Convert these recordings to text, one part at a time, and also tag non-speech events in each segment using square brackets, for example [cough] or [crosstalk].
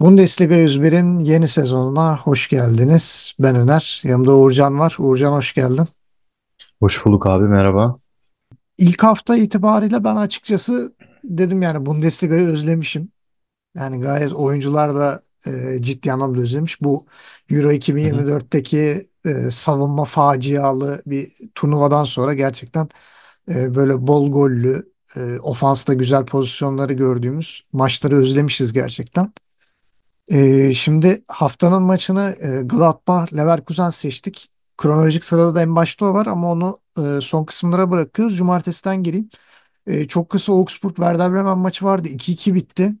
Bundesliga 101'in yeni sezonuna hoş geldiniz. Ben Öner, yanımda Uğurcan var. Uğurcan hoş geldin. Hoş bulduk abi, merhaba. İlk hafta itibariyle ben açıkçası dedim yani Bundesliga'yı özlemişim. Yani gayet oyuncular da e, ciddi anlamda özlemiş. Bu Euro 2024'teki e, savunma facialı bir turnuvadan sonra gerçekten e, böyle bol gollü, e, ofansta güzel pozisyonları gördüğümüz maçları özlemişiz gerçekten. Ee, şimdi haftanın maçını e, Gladbach Leverkusen seçtik. Kronolojik sırada da en başta o var ama onu e, son kısımlara bırakıyoruz. Cumartesiden gireyim. E, çok kısa Augsburg Werder Bremen maçı vardı. 2-2 bitti.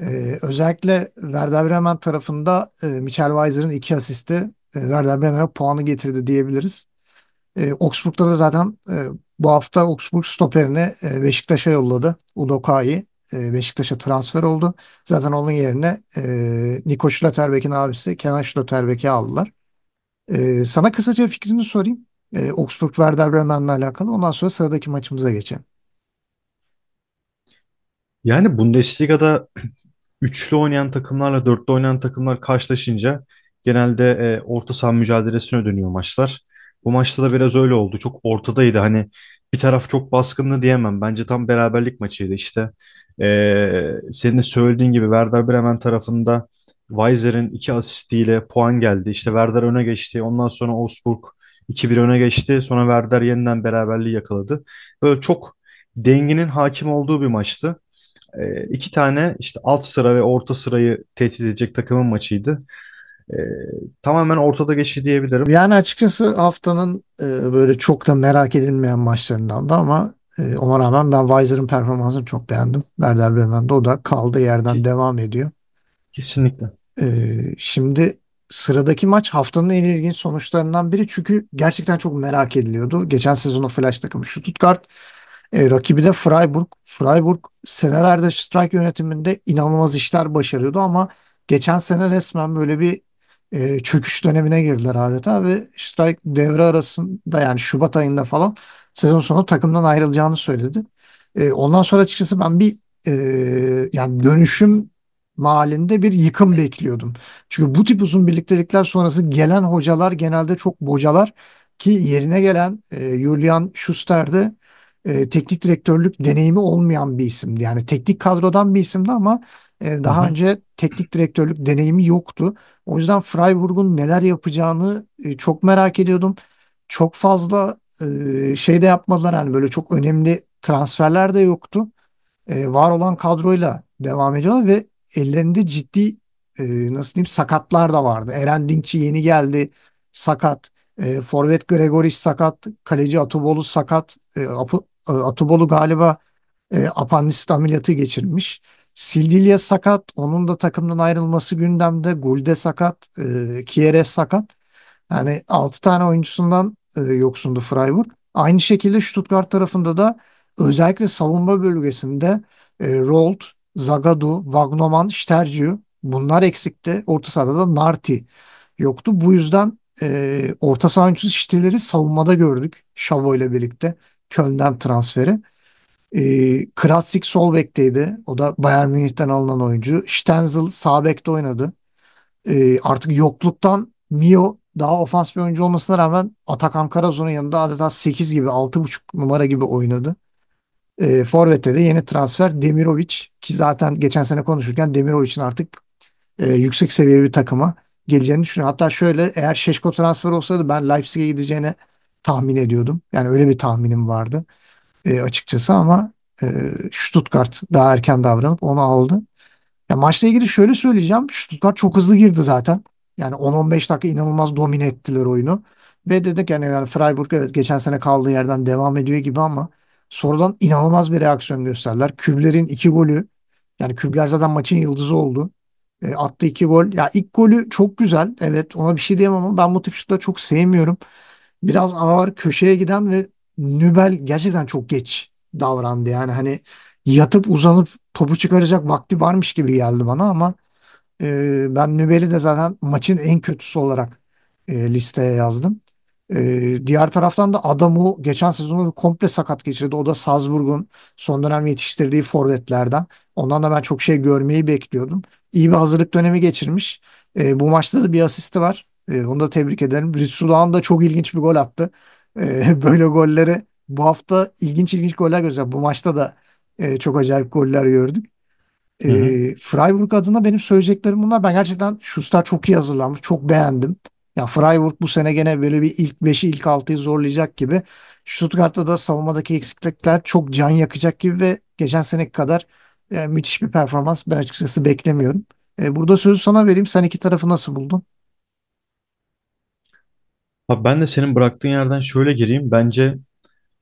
E, özellikle Werder Bremen tarafında e, Michel Weiser'ın iki asisti e, Werder Bremen'e puanı getirdi diyebiliriz. E, Augsburg'da da zaten e, bu hafta Augsburg stoperini e, Beşiktaş'a yolladı. Udoka'yı. E, Beşiktaş'a transfer oldu. Zaten onun yerine e, Niko Schlotterbeck'in abisi Kenan Schlotterbeck'i aldılar. E, sana kısaca fikrini sorayım. E, Augsburg Werder Bremen'le alakalı. Ondan sonra sıradaki maçımıza geçelim. Yani Bundesliga'da üçlü oynayan takımlarla dörtlü oynayan takımlar karşılaşınca genelde e, orta saha mücadelesine dönüyor maçlar. Bu maçta da biraz öyle oldu. Çok ortadaydı. Hani bir taraf çok baskınlı diyemem. Bence tam beraberlik maçıydı. İşte ee, senin de söylediğin gibi Werder Bremen tarafında Weiser'in iki asistiyle puan geldi. İşte Werder öne geçti. Ondan sonra Augsburg 2-1 öne geçti. Sonra Werder yeniden beraberliği yakaladı. Böyle çok denginin hakim olduğu bir maçtı. E, iki tane işte alt sıra ve orta sırayı tehdit edecek takımın maçıydı. E, tamamen ortada geçti diyebilirim. Yani açıkçası haftanın e, böyle çok da merak edilmeyen maçlarından da ama e, ona rağmen ben Weiser'ın performansını çok beğendim. Werder Bremen'de o da kaldığı yerden devam ediyor. Kesinlikle. E, şimdi sıradaki maç haftanın en ilginç sonuçlarından biri çünkü gerçekten çok merak ediliyordu. Geçen sezonu flash takımı Stuttgart e, rakibi de Freiburg. Freiburg senelerde strike yönetiminde inanılmaz işler başarıyordu ama geçen sene resmen böyle bir e, çöküş dönemine girdiler adeta ve strike devre arasında yani Şubat ayında falan sezon sonu takımdan ayrılacağını söyledi. E, ondan sonra açıkçası ben bir e, yani dönüşüm mahallinde bir yıkım bekliyordum. Çünkü bu tip uzun birliktelikler sonrası gelen hocalar genelde çok bocalar ki yerine gelen e, Julian Schuster e, teknik direktörlük deneyimi olmayan bir isimdi. Yani teknik kadrodan bir isimdi ama e, daha hı önce teknik direktörlük deneyimi yoktu. O yüzden Freiburg'un neler yapacağını e, çok merak ediyordum. Çok fazla e, şey de yapmadılar yani böyle çok önemli transferler de yoktu. E, var olan kadroyla devam ediyorlar ve ellerinde ciddi e, nasıl diyeyim sakatlar da vardı. Eren Dinkçi yeni geldi sakat. E, Forvet Gregoris sakat. Kaleci Atubolu sakat. E, Atubolu galiba e, apandisit ameliyatı geçirmiş. Sildilya sakat. Onun da takımdan ayrılması gündemde. Gulde sakat. E, Kiere sakat. Yani 6 tane oyuncusundan e, yoksundu Freiburg. Aynı şekilde Stuttgart tarafında da özellikle savunma bölgesinde e, Rold, Zagadou, Wagnoman, Stergiu bunlar eksikti. Orta sahada da Narti yoktu. Bu yüzden e, orta saha oyuncusu şiteleri savunmada gördük. Şavo ile birlikte Köln'den transferi. E, Krasik sol bekteydi. O da Bayern Münih'ten alınan oyuncu. Stenzel sağ bekte oynadı. E, artık yokluktan Mio daha ofans bir oyuncu olmasına rağmen Atakan Karazun'un yanında adeta 8 gibi 6.5 numara gibi oynadı. E, Forvet'te de yeni transfer Demirovic ki zaten geçen sene konuşurken Demirovic'in artık e, yüksek seviyeli bir takıma geleceğini düşünüyorum. Hatta şöyle eğer Şeşko transfer olsaydı ben Leipzig'e gideceğini tahmin ediyordum. Yani öyle bir tahminim vardı e, açıkçası ama e, Stuttgart daha erken davranıp onu aldı. Ya maçla ilgili şöyle söyleyeceğim. Stuttgart çok hızlı girdi zaten. Yani 10-15 dakika inanılmaz domine ettiler oyunu. Ve dedik yani, yani Freiburg evet geçen sene kaldığı yerden devam ediyor gibi ama sonradan inanılmaz bir reaksiyon gösterdiler. Kübler'in iki golü yani Kübler zaten maçın yıldızı oldu. E, attı iki gol. Ya ilk golü çok güzel. Evet ona bir şey diyemem ama ben bu tip şutları çok sevmiyorum. Biraz ağır köşeye giden ve Nübel gerçekten çok geç davrandı. Yani hani yatıp uzanıp topu çıkaracak vakti varmış gibi geldi bana ama ee, ben Nübel'i de zaten maçın en kötüsü olarak e, listeye yazdım. Ee, diğer taraftan da adamı geçen sezonu komple sakat geçirdi. O da Salzburg'un son dönem yetiştirdiği forvetlerden. Ondan da ben çok şey görmeyi bekliyordum. İyi bir hazırlık dönemi geçirmiş. Ee, bu maçta da bir asisti var. onu da tebrik ederim. Ritsulan da çok ilginç bir gol attı. [laughs] böyle golleri bu hafta ilginç ilginç goller gösterdi. Bu maçta da e, çok acayip goller gördük. Hı E, Freiburg adına benim söyleyeceklerim bunlar. Ben gerçekten Schuster çok iyi hazırlanmış. Çok beğendim. Ya Freiburg bu sene gene böyle bir ilk 5'i ilk 6'yı zorlayacak gibi. Stuttgart'ta da savunmadaki eksiklikler çok can yakacak gibi ve geçen seneki kadar e, müthiş bir performans ben açıkçası beklemiyorum. E, burada sözü sana vereyim. Sen iki tarafı nasıl buldun? Abi ben de senin bıraktığın yerden şöyle gireyim. Bence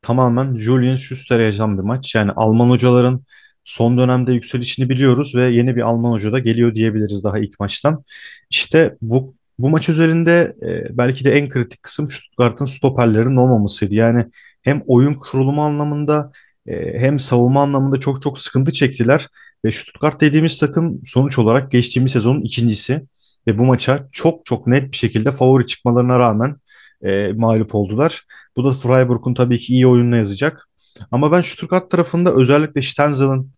tamamen Julian Schuster'e yazan bir maç. Yani Alman hocaların son dönemde yükselişini biliyoruz ve yeni bir Alman hoca da geliyor diyebiliriz daha ilk maçtan. İşte bu bu maç üzerinde e, belki de en kritik kısım Stuttgart'ın stoperlerinin olmamasıydı. Yani hem oyun kurulumu anlamında e, hem savunma anlamında çok çok sıkıntı çektiler. Ve Stuttgart dediğimiz takım sonuç olarak geçtiğimiz sezonun ikincisi. Ve bu maça çok çok net bir şekilde favori çıkmalarına rağmen e, mağlup oldular. Bu da Freiburg'un tabii ki iyi oyununa yazacak. Ama ben Stuttgart tarafında özellikle Stenzel'ın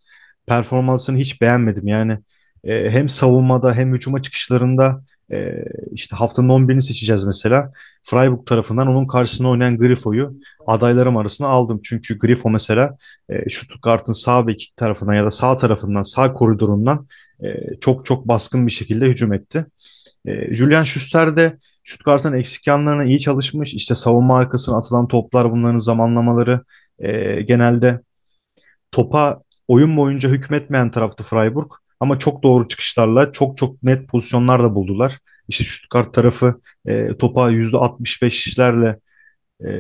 performansını hiç beğenmedim. Yani e, hem savunmada hem hücuma çıkışlarında e, işte haftanın 11'ini seçeceğiz mesela. Freiburg tarafından onun karşısına oynayan Grifo'yu adaylarım arasına aldım. Çünkü Grifo mesela e, Stuttgart'ın sağ ve iki tarafından ya da sağ tarafından, sağ koridorundan e, çok çok baskın bir şekilde hücum etti. E, Julian Schuster de Stuttgart'ın eksik yanlarına iyi çalışmış. İşte savunma arkasına atılan toplar, bunların zamanlamaları, e, genelde topa oyun boyunca hükmetmeyen taraftı Freiburg. Ama çok doğru çıkışlarla çok çok net pozisyonlar da buldular. İşte Stuttgart tarafı e, topa %65'lerle e,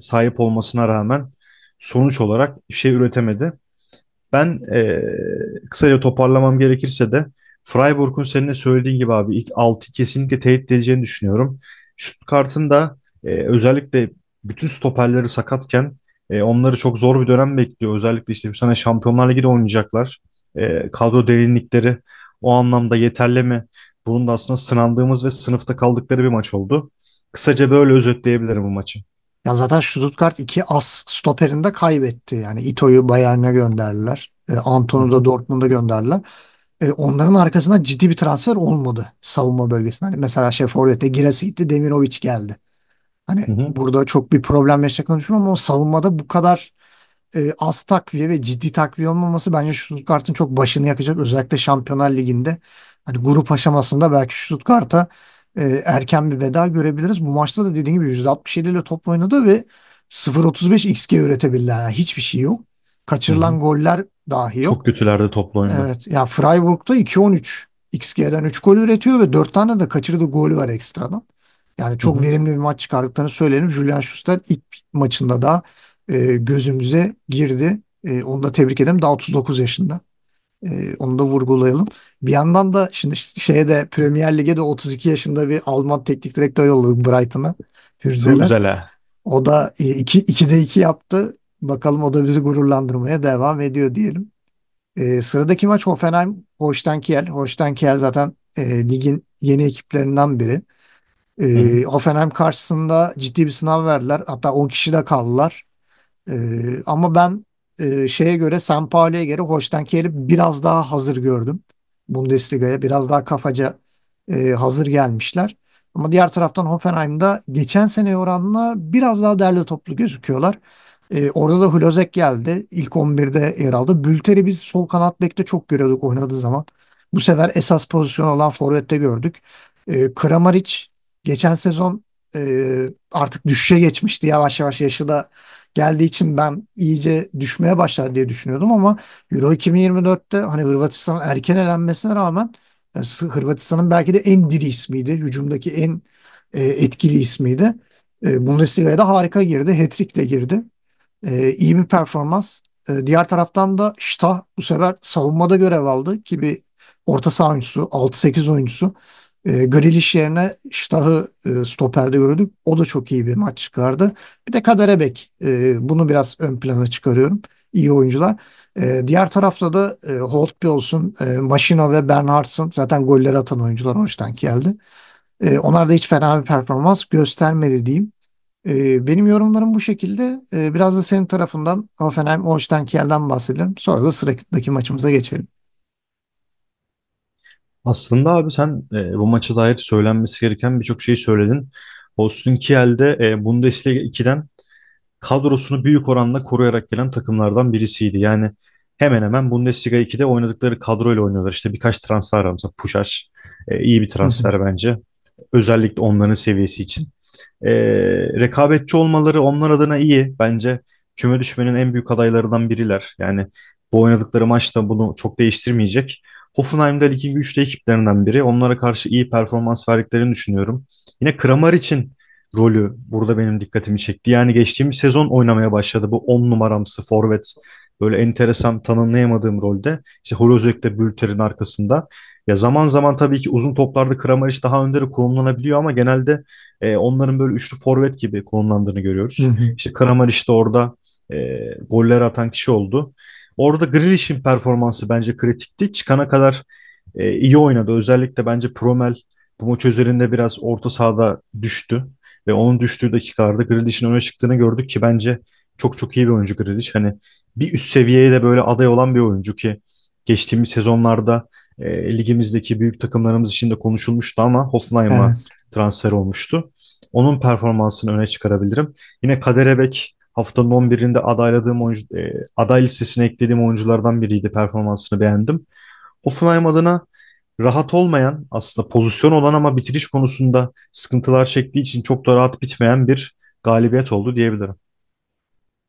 sahip olmasına rağmen sonuç olarak bir şey üretemedi. Ben e, kısaca toparlamam gerekirse de Freiburg'un senin söylediğin gibi abi ilk 6 kesinlikle teyit edeceğini düşünüyorum. Stuttgart'ın da e, özellikle bütün stoperleri sakatken e, onları çok zor bir dönem bekliyor. Özellikle işte bir sene Şampiyonlar Ligi'de oynayacaklar. E, kadro derinlikleri o anlamda yeterli mi? Bunun da aslında sınandığımız ve sınıfta kaldıkları bir maç oldu. Kısaca böyle özetleyebilirim bu maçı. Ya zaten Stuttgart iki as stoperinde kaybetti. Yani Ito'yu Bayern'e gönderdiler. E, Anton'u da Dortmund'a gönderdiler. E, onların arkasında ciddi bir transfer olmadı savunma bölgesinde. Hani mesela şey Forvet'te Girası gitti, Demirovic geldi. Hani hı hı. burada çok bir problem yaşayacaklarını düşünmüyorum ama savunmada bu kadar e, az takviye ve ciddi takviye olmaması bence Stuttgart'ın çok başını yakacak. Özellikle Şampiyonlar Ligi'nde hani grup aşamasında belki Stuttgart'a e, erken bir veda görebiliriz. Bu maçta da dediğim gibi %67 ile top oynadı ve 0.35 XG üretebildiler. Yani hiçbir şey yok. Kaçırılan Hı-hı. goller dahi yok. Çok kötülerde toplu oynadı. Evet. Ya yani Freiburg'da 2.13 XG'den 3 gol üretiyor ve 4 tane de kaçırdığı gol var ekstradan. Yani çok Hı-hı. verimli bir maç çıkardıklarını söyleyelim. Julian Schuster ilk maçında da e, gözümüze girdi. E, onu da tebrik ederim. Daha 39 yaşında. E, onu da vurgulayalım. Bir yandan da şimdi şeye de Premier Lig'e de 32 yaşında bir Alman teknik direktör yolladık Brighton'a. Güzel. O da 2 2'de 2 yaptı. Bakalım o da bizi gururlandırmaya devam ediyor diyelim. E, sıradaki maç Hoffenheim Holstein Kiel. Holstein Kiel zaten e, ligin yeni ekiplerinden biri. E, ee, karşısında ciddi bir sınav verdiler. Hatta 10 kişi de kaldılar. E, ama ben e, şeye göre Sampaoli'ye göre Hoştanker'i biraz daha hazır gördüm. Bundesliga'ya biraz daha kafaca e, hazır gelmişler. Ama diğer taraftan Hoffenheim'da geçen sene oranla biraz daha derli toplu gözüküyorlar. E, orada da Hlozek geldi. İlk 11'de yer aldı. Bülter'i biz sol kanat bekte çok görüyorduk oynadığı zaman. Bu sefer esas pozisyon olan Forvet'te gördük. E, Kramaric geçen sezon e, artık düşüşe geçmişti yavaş yavaş yaşı da geldiği için ben iyice düşmeye başlar diye düşünüyordum ama Euro 2024'te hani Hırvatistan'ın erken elenmesine rağmen yani e, Hırvatistan'ın belki de en diri ismiydi. Hücumdaki en e, etkili ismiydi. E, Bundesliga'ya da harika girdi. hat girdi. E, iyi bir performans. E, diğer taraftan da Şta bu sefer savunmada görev aldı ki bir orta saha oyuncusu, 6-8 oyuncusu. E, Grealish yerine Ştah'ı e, stoperde gördük. O da çok iyi bir maç çıkardı. Bir de Kaderebek. E, bunu biraz ön plana çıkarıyorum. İyi oyuncular. E, diğer tarafta da e, Holtby olsun, e, Maşino ve Bernhardsson zaten golleri atan oyuncular hoştan geldi. onlar da hiç fena bir performans göstermedi diyeyim. benim yorumlarım bu şekilde. biraz da senin tarafından Hoffenheim, Holstein Kiel'den bahsedelim. Sonra da sıradaki maçımıza geçelim. Aslında abi sen e, bu maça dair söylenmesi gereken birçok şeyi söyledin. Holstein Kiel'de e, Bundesliga 2'den kadrosunu büyük oranda koruyarak gelen takımlardan birisiydi. Yani hemen hemen Bundesliga 2'de oynadıkları kadroyla oynuyorlar. İşte birkaç transfer var mesela Puşar. E, iyi bir transfer bence. Özellikle onların seviyesi için. E, rekabetçi olmaları onlar adına iyi. Bence küme düşmenin en büyük adaylarından biriler. Yani bu oynadıkları maçta bunu çok değiştirmeyecek. Hoffenheim'de Ligi 3'te ekiplerinden biri. Onlara karşı iyi performans verdiklerini düşünüyorum. Yine Kramar için rolü burada benim dikkatimi çekti. Yani geçtiğimiz sezon oynamaya başladı bu 10 numaramsı forvet. Böyle enteresan tanımlayamadığım rolde. İşte Holozek'te Bülter'in arkasında. Ya zaman zaman tabii ki uzun toplarda Kramar iş daha önleri konumlanabiliyor ama genelde e, onların böyle üçlü forvet gibi konumlandığını görüyoruz. Hı hı. İşte Kramar işte orada e, goller atan kişi oldu. Orada Grealish'in performansı bence kritikti. Çıkana kadar e, iyi oynadı. Özellikle bence Promel bu maç üzerinde biraz orta sahada düştü. Ve onun düştüğü dakikalarda Grealish'in öne çıktığını gördük ki bence çok çok iyi bir oyuncu Grealish. Hani bir üst seviyeye de böyle aday olan bir oyuncu ki geçtiğimiz sezonlarda e, ligimizdeki büyük takımlarımız için de konuşulmuştu ama Hoffenheim'a evet. transfer olmuştu. Onun performansını öne çıkarabilirim. Yine Kaderebek haftanın 11'inde adayladığım oyuncu, e, aday listesine eklediğim oyunculardan biriydi. Performansını beğendim. Hoffenheim adına rahat olmayan aslında pozisyon olan ama bitiriş konusunda sıkıntılar çektiği için çok da rahat bitmeyen bir galibiyet oldu diyebilirim.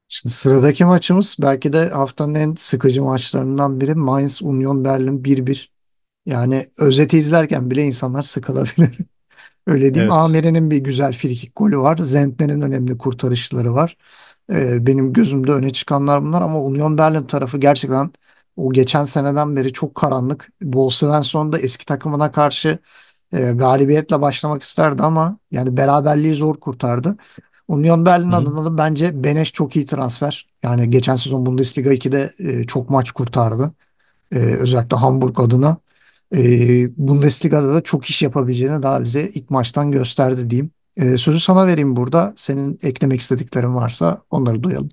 Şimdi sıradaki maçımız belki de haftanın en sıkıcı maçlarından biri Mainz Union Berlin 1-1. Yani özeti izlerken bile insanlar sıkılabilir. [laughs] Öyle diyeyim. Evet. Amire'nin bir güzel frikik golü var. Zentner'in önemli kurtarışları var. E, benim gözümde öne çıkanlar bunlar ama Union Berlin tarafı gerçekten o geçen seneden beri çok karanlık. Bo Svensson da eski takımına karşı e, galibiyetle başlamak isterdi ama yani beraberliği zor kurtardı. Union Berlin Hı. adına da bence Beneş çok iyi transfer. Yani geçen sezon Bundesliga 2'de e, çok maç kurtardı. E, özellikle Hamburg adına. E, Bundesliga'da da çok iş yapabileceğini daha bize ilk maçtan gösterdi diyeyim. Ee, sözü sana vereyim burada. Senin eklemek istediklerin varsa onları duyalım.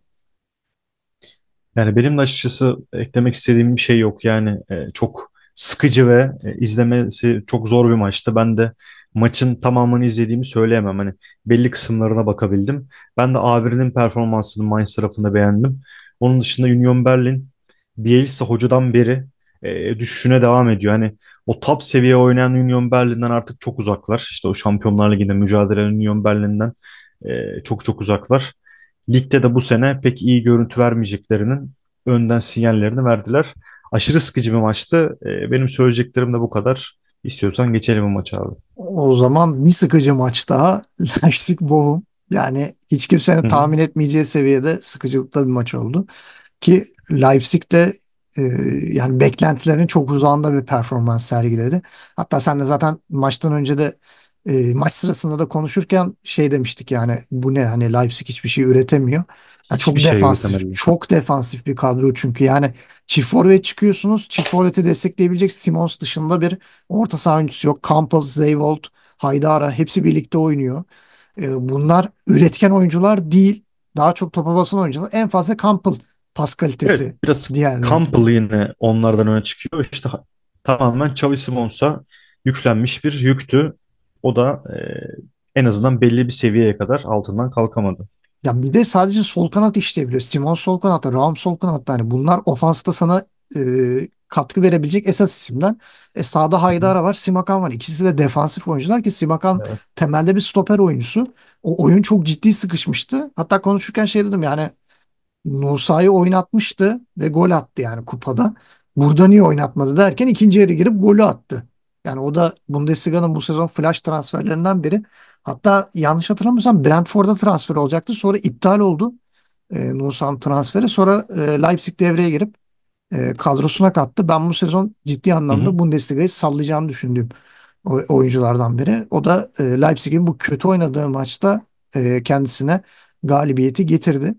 Yani benim de açıkçası eklemek istediğim bir şey yok. Yani e, çok sıkıcı ve e, izlemesi çok zor bir maçtı. Ben de maçın tamamını izlediğimi söyleyemem. Hani belli kısımlarına bakabildim. Ben de A1'nin performansını Mainz tarafında beğendim. Onun dışında Union Berlin Bielsa hocadan beri e, düşüşüne devam ediyor. Hani o top seviye oynayan Union Berlin'den artık çok uzaklar. İşte o Şampiyonlar Ligi'nde mücadele eden Union Berlin'den e, çok çok uzaklar. Ligde de bu sene pek iyi görüntü vermeyeceklerinin önden sinyallerini verdiler. Aşırı sıkıcı bir maçtı. E, benim söyleyeceklerim de bu kadar. İstiyorsan geçelim maça abi. O zaman bir sıkıcı maç daha [laughs] Leipzig Bochum. Yani hiç kimsenin hı tahmin etmeyeceği seviyede sıkıcılıkta bir maç oldu. Ki Leipzig de ee, yani beklentilerin çok uzağında bir performans sergiledi. Hatta sen de zaten maçtan önce de e, maç sırasında da konuşurken şey demiştik yani bu ne hani Leipzig hiçbir şey üretemiyor. Yani çok şey defansif, üretemedi. çok defansif bir kadro çünkü yani çift forvet çıkıyorsunuz. Çift forveti destekleyebilecek Simons dışında bir orta saha oyuncusu yok. Campos, Zeyvold, Haydara hepsi birlikte oynuyor. E, bunlar üretken oyuncular değil. Daha çok topa basan oyuncular. En fazla Campbell Pas kalitesi. Evet, biraz diğerleri. Campbell yine onlardan öne çıkıyor. İşte tamamen Xavi Simons'a yüklenmiş bir yüktü. O da e, en azından belli bir seviyeye kadar altından kalkamadı. Ya bir de sadece sol kanat işleyebiliyor. Simon sol kanatta, Raum sol kanatta. Yani bunlar ofansta sana e, katkı verebilecek esas isimler. E, sağda Haydara var, Simakan var. İkisi de defansif oyuncular ki Simakan evet. temelde bir stoper oyuncusu. O oyun çok ciddi sıkışmıştı. Hatta konuşurken şey dedim yani Nusayı oynatmıştı ve gol attı yani kupada. Burada niye oynatmadı derken ikinci yarı girip golü attı. Yani o da Bundesliga'nın bu sezon flash transferlerinden biri. Hatta yanlış hatırlamıyorsam Brentford'a transfer olacaktı. Sonra iptal oldu e, Nusan transferi. Sonra e, Leipzig devreye girip e, kadrosuna kattı. Ben bu sezon ciddi anlamda Bundesliga'yı sallayacağını düşündüğüm oyunculardan biri. O da e, Leipzig'in bu kötü oynadığı maçta e, kendisine galibiyeti getirdi.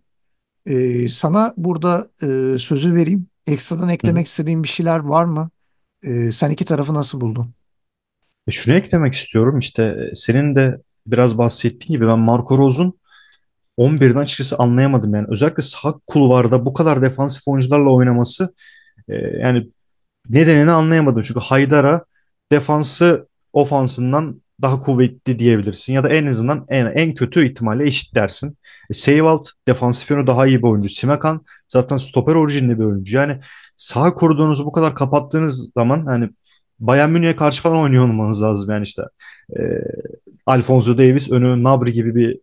E, sana burada e, sözü vereyim. Ekstradan eklemek Hı. istediğin bir şeyler var mı? E, sen iki tarafı nasıl buldun? E şunu eklemek istiyorum işte e, senin de biraz bahsettiğin gibi ben Marco Rose'un 11'ini açıkçası anlayamadım yani. Özellikle sağ kulvarda bu kadar defansif oyuncularla oynaması e, yani nedenini anlayamadım. Çünkü Haydar'a defansı ofansından daha kuvvetli diyebilirsin ya da en azından en, en kötü ihtimalle eşit dersin. E, Seyvalt defansif yönü daha iyi bir oyuncu. Simakan zaten stoper orijinli bir oyuncu. Yani sağ koridorunuzu bu kadar kapattığınız zaman hani Bayern Münih'e karşı falan oynuyor olmanız lazım. Yani işte e, Alfonso Davis önü Nabri gibi bir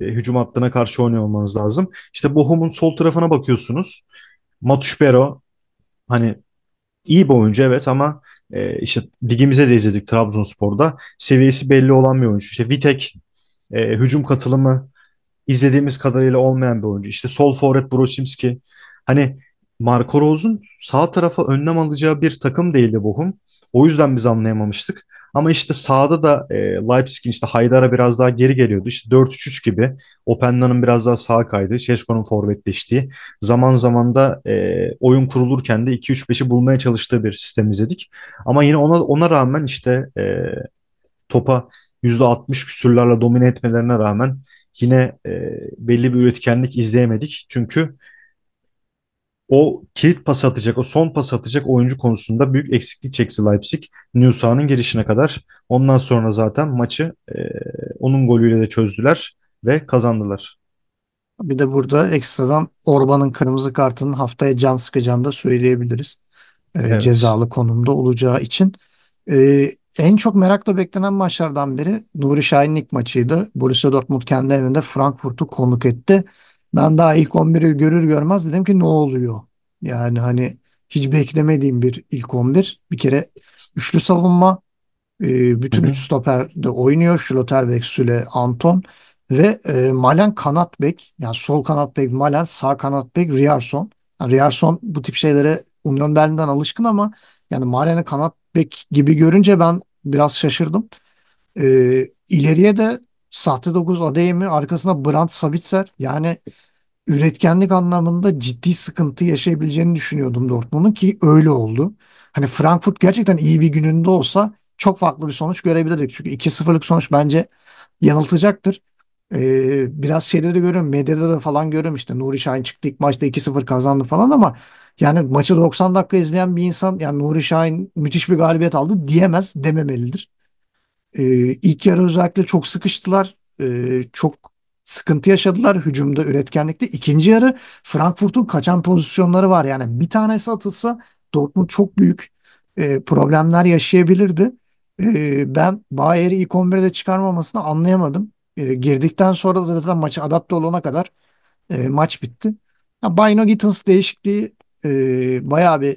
e, hücum hattına karşı oynuyor olmanız lazım. İşte Bohum'un sol tarafına bakıyorsunuz. Matuş hani iyi bir oyuncu evet ama e, işte ligimize de izledik Trabzonspor'da. Seviyesi belli olan bir oyuncu. İşte Vitek e, hücum katılımı izlediğimiz kadarıyla olmayan bir oyuncu. İşte sol forvet Brosimski. Hani Marco Rose'un sağ tarafa önlem alacağı bir takım değildi Bochum. O yüzden biz anlayamamıştık. Ama işte sağda da e, Leipzig'in işte Haydar'a biraz daha geri geliyordu. İşte 4-3-3 gibi. Openda'nın biraz daha sağa kaydı. Şeşko'nun forvetleştiği. Zaman zaman da e, oyun kurulurken de 2-3-5'i bulmaya çalıştığı bir sistem izledik. Ama yine ona ona rağmen işte e, topa %60 küsürlerle domine etmelerine rağmen yine e, belli bir üretkenlik izleyemedik. Çünkü o kilit pas atacak, o son pas atacak oyuncu konusunda büyük eksiklik çekti Leipzig. Nusa'nın girişine kadar. Ondan sonra zaten maçı e, onun golüyle de çözdüler ve kazandılar. Bir de burada ekstradan Orban'ın kırmızı kartının haftaya can sıkacağını da söyleyebiliriz. E, evet. Cezalı konumda olacağı için. E, en çok merakla beklenen maçlardan biri Nuri Şahin ilk maçıydı. Borussia Dortmund kendi evinde Frankfurt'u konuk etti. Ben daha ilk 11'i görür görmez dedim ki ne oluyor? Yani hani hiç beklemediğim bir ilk 11. Bir kere üçlü savunma. E, bütün Hı-hı. üç stoper de oynuyor. Schlotterbeck, Süle, Anton ve e, Malen kanatbek Yani sol kanatbek Malen, sağ kanatbek bek Riyarson. Yani Riyarson bu tip şeylere Union Berlin'den alışkın ama yani Malen'i kanatbek gibi görünce ben biraz şaşırdım. E, ileriye de Sahte 9 Adeyemi Arkasında Brandt Sabitzer. Yani üretkenlik anlamında ciddi sıkıntı yaşayabileceğini düşünüyordum Dortmund'un ki öyle oldu. Hani Frankfurt gerçekten iyi bir gününde olsa çok farklı bir sonuç görebilirdik. Çünkü 2-0'lık sonuç bence yanıltacaktır. Ee, biraz şeyde de görüyorum. Medyada da falan görüyorum işte Nuri Şahin çıktı ilk maçta 2-0 kazandı falan ama yani maçı 90 dakika izleyen bir insan yani Nuri Şahin müthiş bir galibiyet aldı diyemez dememelidir. E, ilk yarı özellikle çok sıkıştılar. E, çok sıkıntı yaşadılar hücumda üretkenlikte. İkinci yarı Frankfurt'un kaçan pozisyonları var. Yani bir tanesi atılsa Dortmund çok büyük e, problemler yaşayabilirdi. E, ben Bayer'i ilk 11'de çıkarmamasını anlayamadım. E, girdikten sonra da zaten maçı adapte olana kadar e, maç bitti. Ya, Bayno Gittins değişikliği e, bayağı bir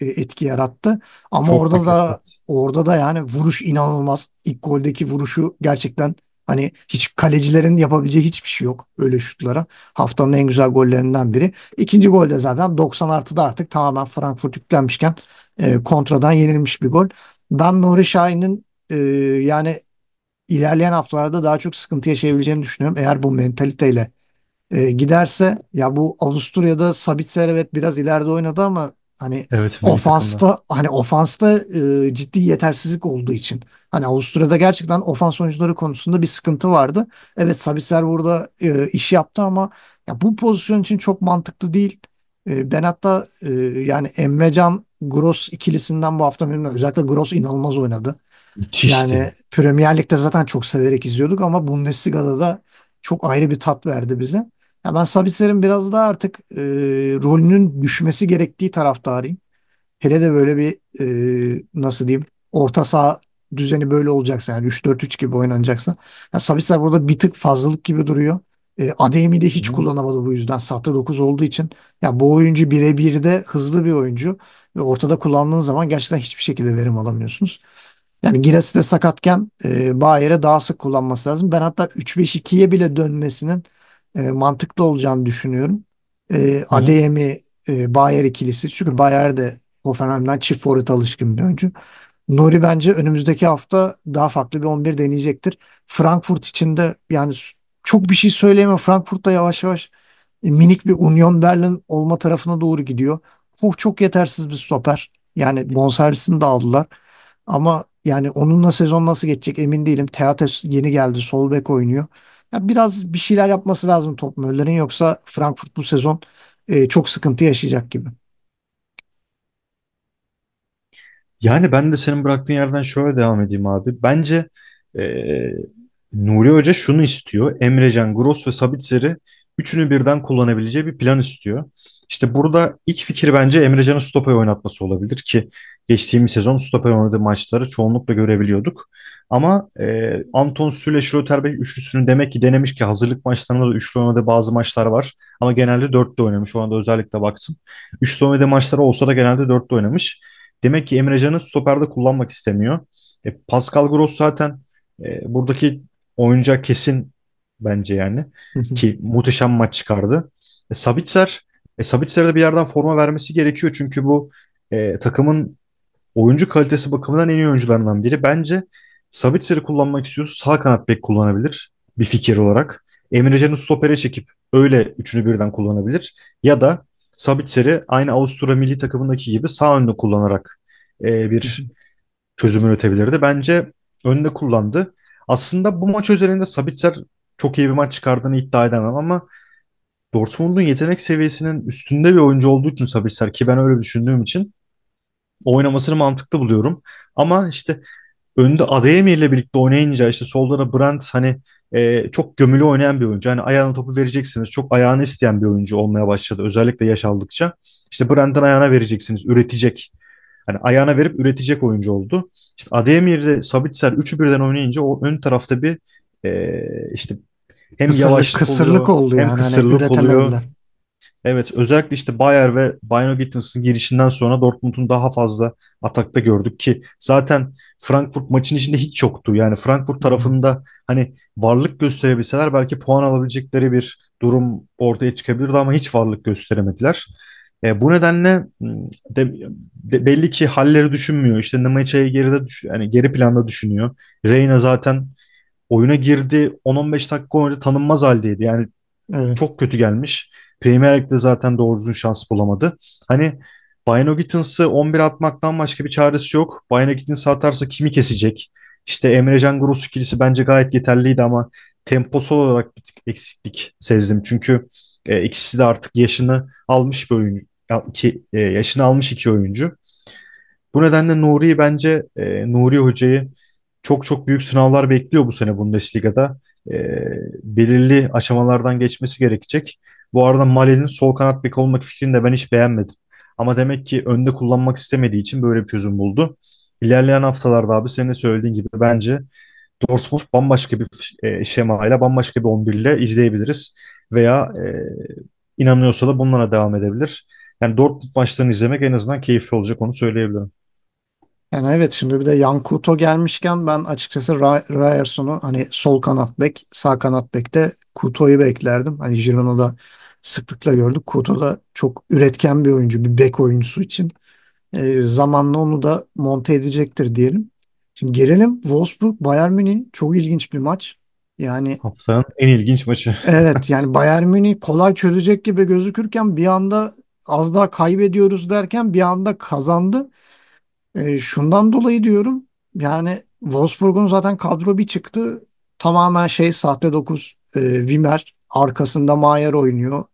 e, etki yarattı. Ama Çok orada da orada da yani vuruş inanılmaz. İlk goldeki vuruşu gerçekten hani hiç kalecilerin yapabileceği hiçbir şey yok öyle şutlara. Haftanın en güzel gollerinden biri. İkinci golde zaten 90 artıda artık tamamen Frankfurt yüklenmişken e, kontradan yenilmiş bir gol. Dan Nuri Şahin'in e, yani ilerleyen haftalarda daha çok sıkıntı yaşayabileceğini düşünüyorum. Eğer bu mentaliteyle e, giderse ya bu Avusturya'da Sabitzer evet biraz ileride oynadı ama Hani evet, ofansta hani ofansta e, ciddi yetersizlik olduğu için. Hani Avusturya'da gerçekten ofans oyuncuları konusunda bir sıkıntı vardı. Evet Sabitzer burada e, iş yaptı ama ya bu pozisyon için çok mantıklı değil. E, ben hatta e, yani Emrecan Gross ikilisinden bu hafta memnunum. Özellikle Gross inanılmaz oynadı. Müthişti. Yani Premier Lig'de zaten çok severek izliyorduk ama Bundesliga'da da çok ayrı bir tat verdi bize. Ya ben Sabitzer'in biraz daha artık e, rolünün düşmesi gerektiği taraftarıyım. Hele de böyle bir e, nasıl diyeyim orta saha düzeni böyle olacaksa yani 3-4-3 gibi oynanacaksa. Yani Sabitler burada bir tık fazlalık gibi duruyor. E, Ademi de hiç kullanamadı bu yüzden. Sahte 9 olduğu için. Ya bu oyuncu birebir de hızlı bir oyuncu. Ve ortada kullandığın zaman gerçekten hiçbir şekilde verim alamıyorsunuz. Yani Giresun'da sakatken e, Bayer'e daha sık kullanması lazım. Ben hatta 3-5-2'ye bile dönmesinin e, mantıklı olacağını düşünüyorum. E, Adeyemi e, Bayer ikilisi. Çünkü Bayer de Hoffenheim'den çift forvet alışkın bir oyuncu. Nuri bence önümüzdeki hafta daha farklı bir 11 deneyecektir. Frankfurt için de yani çok bir şey söyleyemem. Frankfurt da yavaş yavaş e, minik bir Union Berlin olma tarafına doğru gidiyor. Oh, çok yetersiz bir stoper. Yani bonservisini de aldılar. Ama yani onunla sezon nasıl geçecek emin değilim. Teates yeni geldi. Sol bek oynuyor. Ya biraz bir şeyler yapması lazım top Möller'in yoksa Frankfurt bu sezon e, çok sıkıntı yaşayacak gibi. Yani ben de senin bıraktığın yerden şöyle devam edeyim abi. Bence e, Nuri Hoca şunu istiyor. Emrecan, Gross ve Sabitzer'i üçünü birden kullanabileceği bir plan istiyor. İşte burada ilk fikir bence Emrecan'ı stopaya oynatması olabilir ki geçtiğimiz sezon stoper oynadığı maçları çoğunlukla görebiliyorduk. Ama e, Anton Süle Schlotterbeck üçlüsünü demek ki denemiş ki hazırlık maçlarında da üçlü oynadığı bazı maçlar var. Ama genelde dörtlü oynamış. O anda özellikle baktım. Üçlü oynadığı maçları olsa da genelde dörtlü oynamış. Demek ki Emre Emrecan'ı stoperde kullanmak istemiyor. E, Pascal Gross zaten e, buradaki oyuncak kesin bence yani. ki muhteşem maç çıkardı. E, Sabitzer, e, Sabitzer'e de bir yerden forma vermesi gerekiyor. Çünkü bu e, takımın oyuncu kalitesi bakımından en iyi oyuncularından biri. Bence Sabitzer'i kullanmak istiyorsa sağ kanat bek kullanabilir bir fikir olarak. Emre Can'ı stopere çekip öyle üçünü birden kullanabilir. Ya da Sabitzer'i aynı Avusturya milli takımındaki gibi sağ önde kullanarak e, bir çözüm üretebilirdi. Bence önde kullandı. Aslında bu maç özelinde Sabitzer çok iyi bir maç çıkardığını iddia edemem ama Dortmund'un yetenek seviyesinin üstünde bir oyuncu olduğu için Sabitzer ki ben öyle düşündüğüm için oynamasını mantıklı buluyorum. Ama işte önde Adeyemi ile birlikte oynayınca işte solda da Brandt hani e, çok gömülü oynayan bir oyuncu. Hani ayağına topu vereceksiniz. Çok ayağını isteyen bir oyuncu olmaya başladı. Özellikle yaş aldıkça. İşte Brandt'ın ayağına vereceksiniz. Üretecek. Hani ayağına verip üretecek oyuncu oldu. İşte Ademir'de Sabitzer 3'ü birden oynayınca o ön tarafta bir e, işte hem Kısırlık, yavaş kısırlık oluyor, oldu hem yani. Hani kısırlık hani, oluyor. Evet özellikle işte Bayer ve Bayern Gittins'in girişinden sonra Dortmund'un daha fazla atakta gördük ki zaten Frankfurt maçın içinde hiç yoktu. Yani Frankfurt tarafında hani varlık gösterebilseler belki puan alabilecekleri bir durum ortaya çıkabilirdi ama hiç varlık gösteremediler. E, bu nedenle hmm, de, de, belli ki halleri düşünmüyor. İşte Nemaça'yı geride düş yani geri planda düşünüyor. Reina zaten oyuna girdi. 10-15 dakika önce tanınmaz haldeydi. Yani Evet. Çok kötü gelmiş. Premier Lig'de zaten doğru düzgün şans bulamadı. Hani Bayern Gittins'ı 11 atmaktan başka bir çaresi yok. Bayern Gittins'ı atarsa kimi kesecek? İşte Emre Can Gross ikilisi bence gayet yeterliydi ama temposu olarak bir tık eksiklik sezdim. Çünkü e, ikisi de artık yaşını almış bir oyuncu. Iki, e, yaşını almış iki oyuncu. Bu nedenle Nuri bence e, Nuri Hoca'yı çok çok büyük sınavlar bekliyor bu sene Bundesliga'da e, belirli aşamalardan geçmesi gerekecek. Bu arada Mali'nin sol kanat bek olmak fikrini de ben hiç beğenmedim. Ama demek ki önde kullanmak istemediği için böyle bir çözüm buldu. İlerleyen haftalarda abi senin söylediğin gibi bence Dortmund bambaşka bir e, şemayla, bambaşka bir 11 ile izleyebiliriz. Veya e, inanıyorsa da bunlara devam edebilir. Yani Dortmund maçlarını izlemek en azından keyifli olacak onu söyleyebilirim. Yani evet şimdi bir de Yan Yankuto gelmişken ben açıkçası Ra- Ryerson'u hani sol kanat bek, sağ kanat bekte Kuto'yu beklerdim. Hani Giroud'u sıklıkla gördük. Kuto da çok üretken bir oyuncu, bir bek oyuncusu için. E, zamanla onu da monte edecektir diyelim. Şimdi gelelim Wolfsburg Bayern Münih çok ilginç bir maç. Yani haftanın en ilginç maçı. [laughs] evet yani Bayern Münih kolay çözecek gibi gözükürken bir anda az daha kaybediyoruz derken bir anda kazandı. Ee, şundan dolayı diyorum yani Wolfsburg'un zaten kadro bir çıktı tamamen şey sahte dokuz e, Wimmer arkasında Maier oynuyor.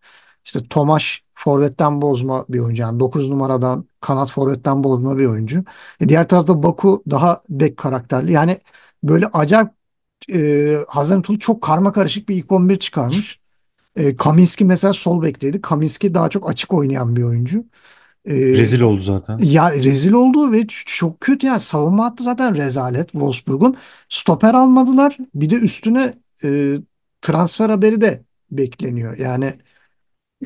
İşte Tomaş forvetten bozma bir oyuncu. Yani 9 numaradan kanat forvetten bozma bir oyuncu. E diğer tarafta Baku daha bek karakterli. Yani böyle acayip e, Hazen Tulu çok karma karışık bir ilk 11 çıkarmış. E, Kaminski mesela sol bekteydi. Kaminski daha çok açık oynayan bir oyuncu. Ee, rezil oldu zaten. Ya rezil oldu ve çok kötü yani savunma hattı zaten rezalet Wolfsburg'un. Stoper almadılar. Bir de üstüne e, transfer haberi de bekleniyor. Yani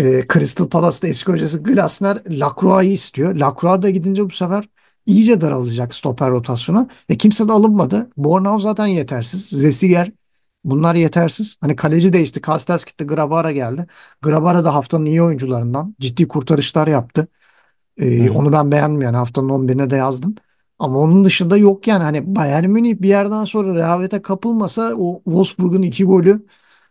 e, Crystal Palace'da eski hocası Glasner Lacroix'ı istiyor. Lacroix da gidince bu sefer iyice daralacak stoper rotasyonu. Ve kimse de alınmadı. Bornau zaten yetersiz. Zesiger bunlar yetersiz. Hani kaleci değişti. Kastels gitti. Grabara geldi. Grabara da haftanın iyi oyuncularından. Ciddi kurtarışlar yaptı. Ee, Hı. onu ben beğenmeyen haftanın 11'ine de yazdım. Ama onun dışında yok yani hani Bayern Münih bir yerden sonra rehavete kapılmasa o Wolfsburg'un iki golü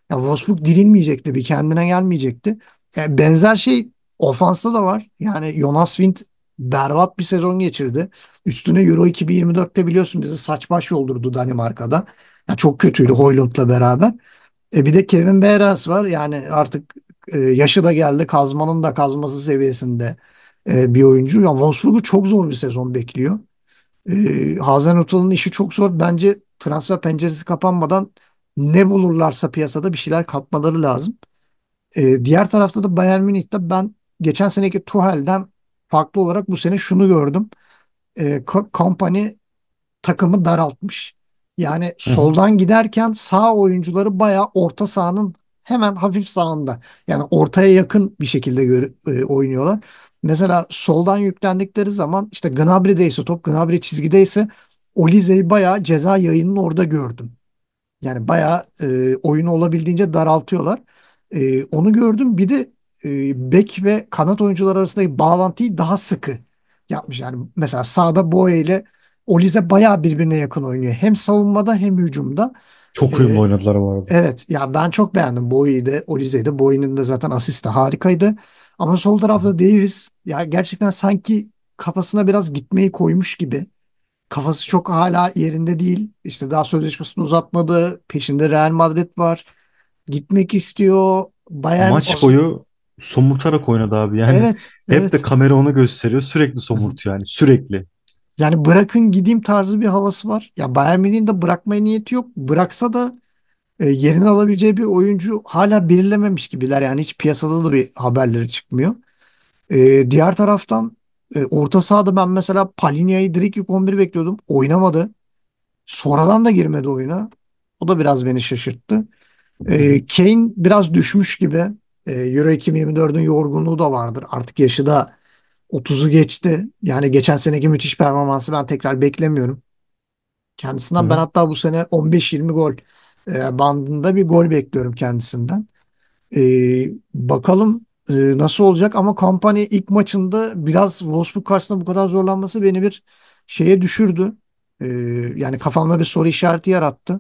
ya Wolfsburg dirilmeyecekti bir kendine gelmeyecekti. Yani e, benzer şey ofansta da var. Yani Jonas Wind berbat bir sezon geçirdi. Üstüne Euro 2024'te biliyorsun bizi saç baş yoldurdu Danimarka'da. Yani çok kötüydü Hoylund'la beraber. E bir de Kevin Beres var. Yani artık e, yaşı da geldi. Kazmanın da kazması seviyesinde e, bir oyuncu. Yani Wolfsburg'u çok zor bir sezon bekliyor. E, Hazen Utal'ın işi çok zor. Bence transfer penceresi kapanmadan ne bulurlarsa piyasada bir şeyler kapmaları lazım. E, diğer tarafta da Bayern Münih'te ben geçen seneki Tuhel'den farklı olarak bu sene şunu gördüm. E, Kompany takımı daraltmış. Yani soldan giderken sağ oyuncuları bayağı orta sahanın hemen hafif sağında. Yani ortaya yakın bir şekilde göre, e, oynuyorlar. Mesela soldan yüklendikleri zaman işte Gnabry'deyse top Gnabry çizgideyse Olize'yi bayağı ceza yayının orada gördüm. Yani bayağı e, oyunu olabildiğince daraltıyorlar. E, onu gördüm. Bir de e, bek ve kanat oyuncular arasındaki bağlantıyı daha sıkı yapmış. Yani mesela sağda Boye ile Olize bayağı birbirine yakın oynuyor. Hem savunmada hem hücumda. Çok ee, uyumlu oynadılar bu arada. Evet. Ya ben çok beğendim Bowie'yi de, Olize'yi de. Bowie'nin de zaten asisti harikaydı. Ama sol tarafta Davis ya gerçekten sanki kafasına biraz gitmeyi koymuş gibi. Kafası çok hala yerinde değil. İşte daha sözleşmesini uzatmadı. Peşinde Real Madrid var. Gitmek istiyor. Bayern Maç boyu somurtarak oynadı abi. Yani evet, hep evet. de kamera onu gösteriyor. Sürekli somurtuyor yani. Sürekli. Yani bırakın gideyim tarzı bir havası var. Ya Bayern Münih'in de bırakmaya niyeti yok. Bıraksa da e, yerini alabileceği bir oyuncu hala belirlememiş gibiler. Yani hiç piyasada da bir haberleri çıkmıyor. E, diğer taraftan e, orta sahada ben mesela Palinia'yı direkt ilk 11 bekliyordum. Oynamadı. Sonradan da girmedi oyuna. O da biraz beni şaşırttı. E, Kane biraz düşmüş gibi. E, Euro 2024'ün yorgunluğu da vardır. Artık yaşı da 30'u geçti. Yani geçen seneki müthiş performansı ben tekrar beklemiyorum. Kendisinden Hı. ben hatta bu sene 15-20 gol e, bandında bir gol bekliyorum kendisinden. E, bakalım e, nasıl olacak ama kampanya ilk maçında biraz Wolfsburg karşısında bu kadar zorlanması beni bir şeye düşürdü. E, yani kafamda bir soru işareti yarattı.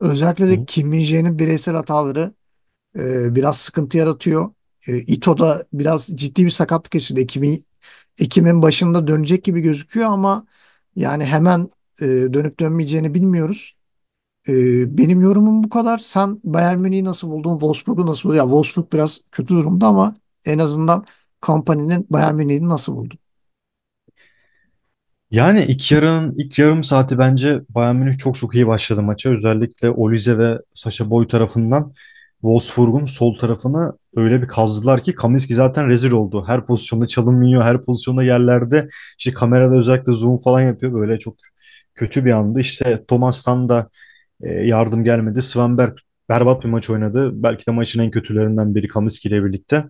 Özellikle de Kim Min bireysel hataları e, biraz sıkıntı yaratıyor. E, Ito da biraz ciddi bir sakatlık geçirdi. 2000, Ekim'in başında dönecek gibi gözüküyor ama yani hemen e, dönüp dönmeyeceğini bilmiyoruz. E, benim yorumum bu kadar. Sen Bayern Münih'i nasıl buldun? Wolfsburg'u nasıl buldun? Ya Wolfsburg biraz kötü durumda ama en azından kampanyanın Bayern Münih'i nasıl buldun? Yani ilk yarının ilk yarım saati bence Bayern Münih çok çok iyi başladı maça. Özellikle Olize ve Sasha Boy tarafından Wolfsburg'un sol tarafını öyle bir kazdılar ki Kaminski zaten rezil oldu. Her pozisyonda çalınmıyor, her pozisyonda yerlerde. İşte kamerada özellikle zoom falan yapıyor. Böyle çok kötü bir andı. İşte Thomas'tan da e, yardım gelmedi. Svenberg berbat bir maç oynadı. Belki de maçın en kötülerinden biri Kaminski ile birlikte.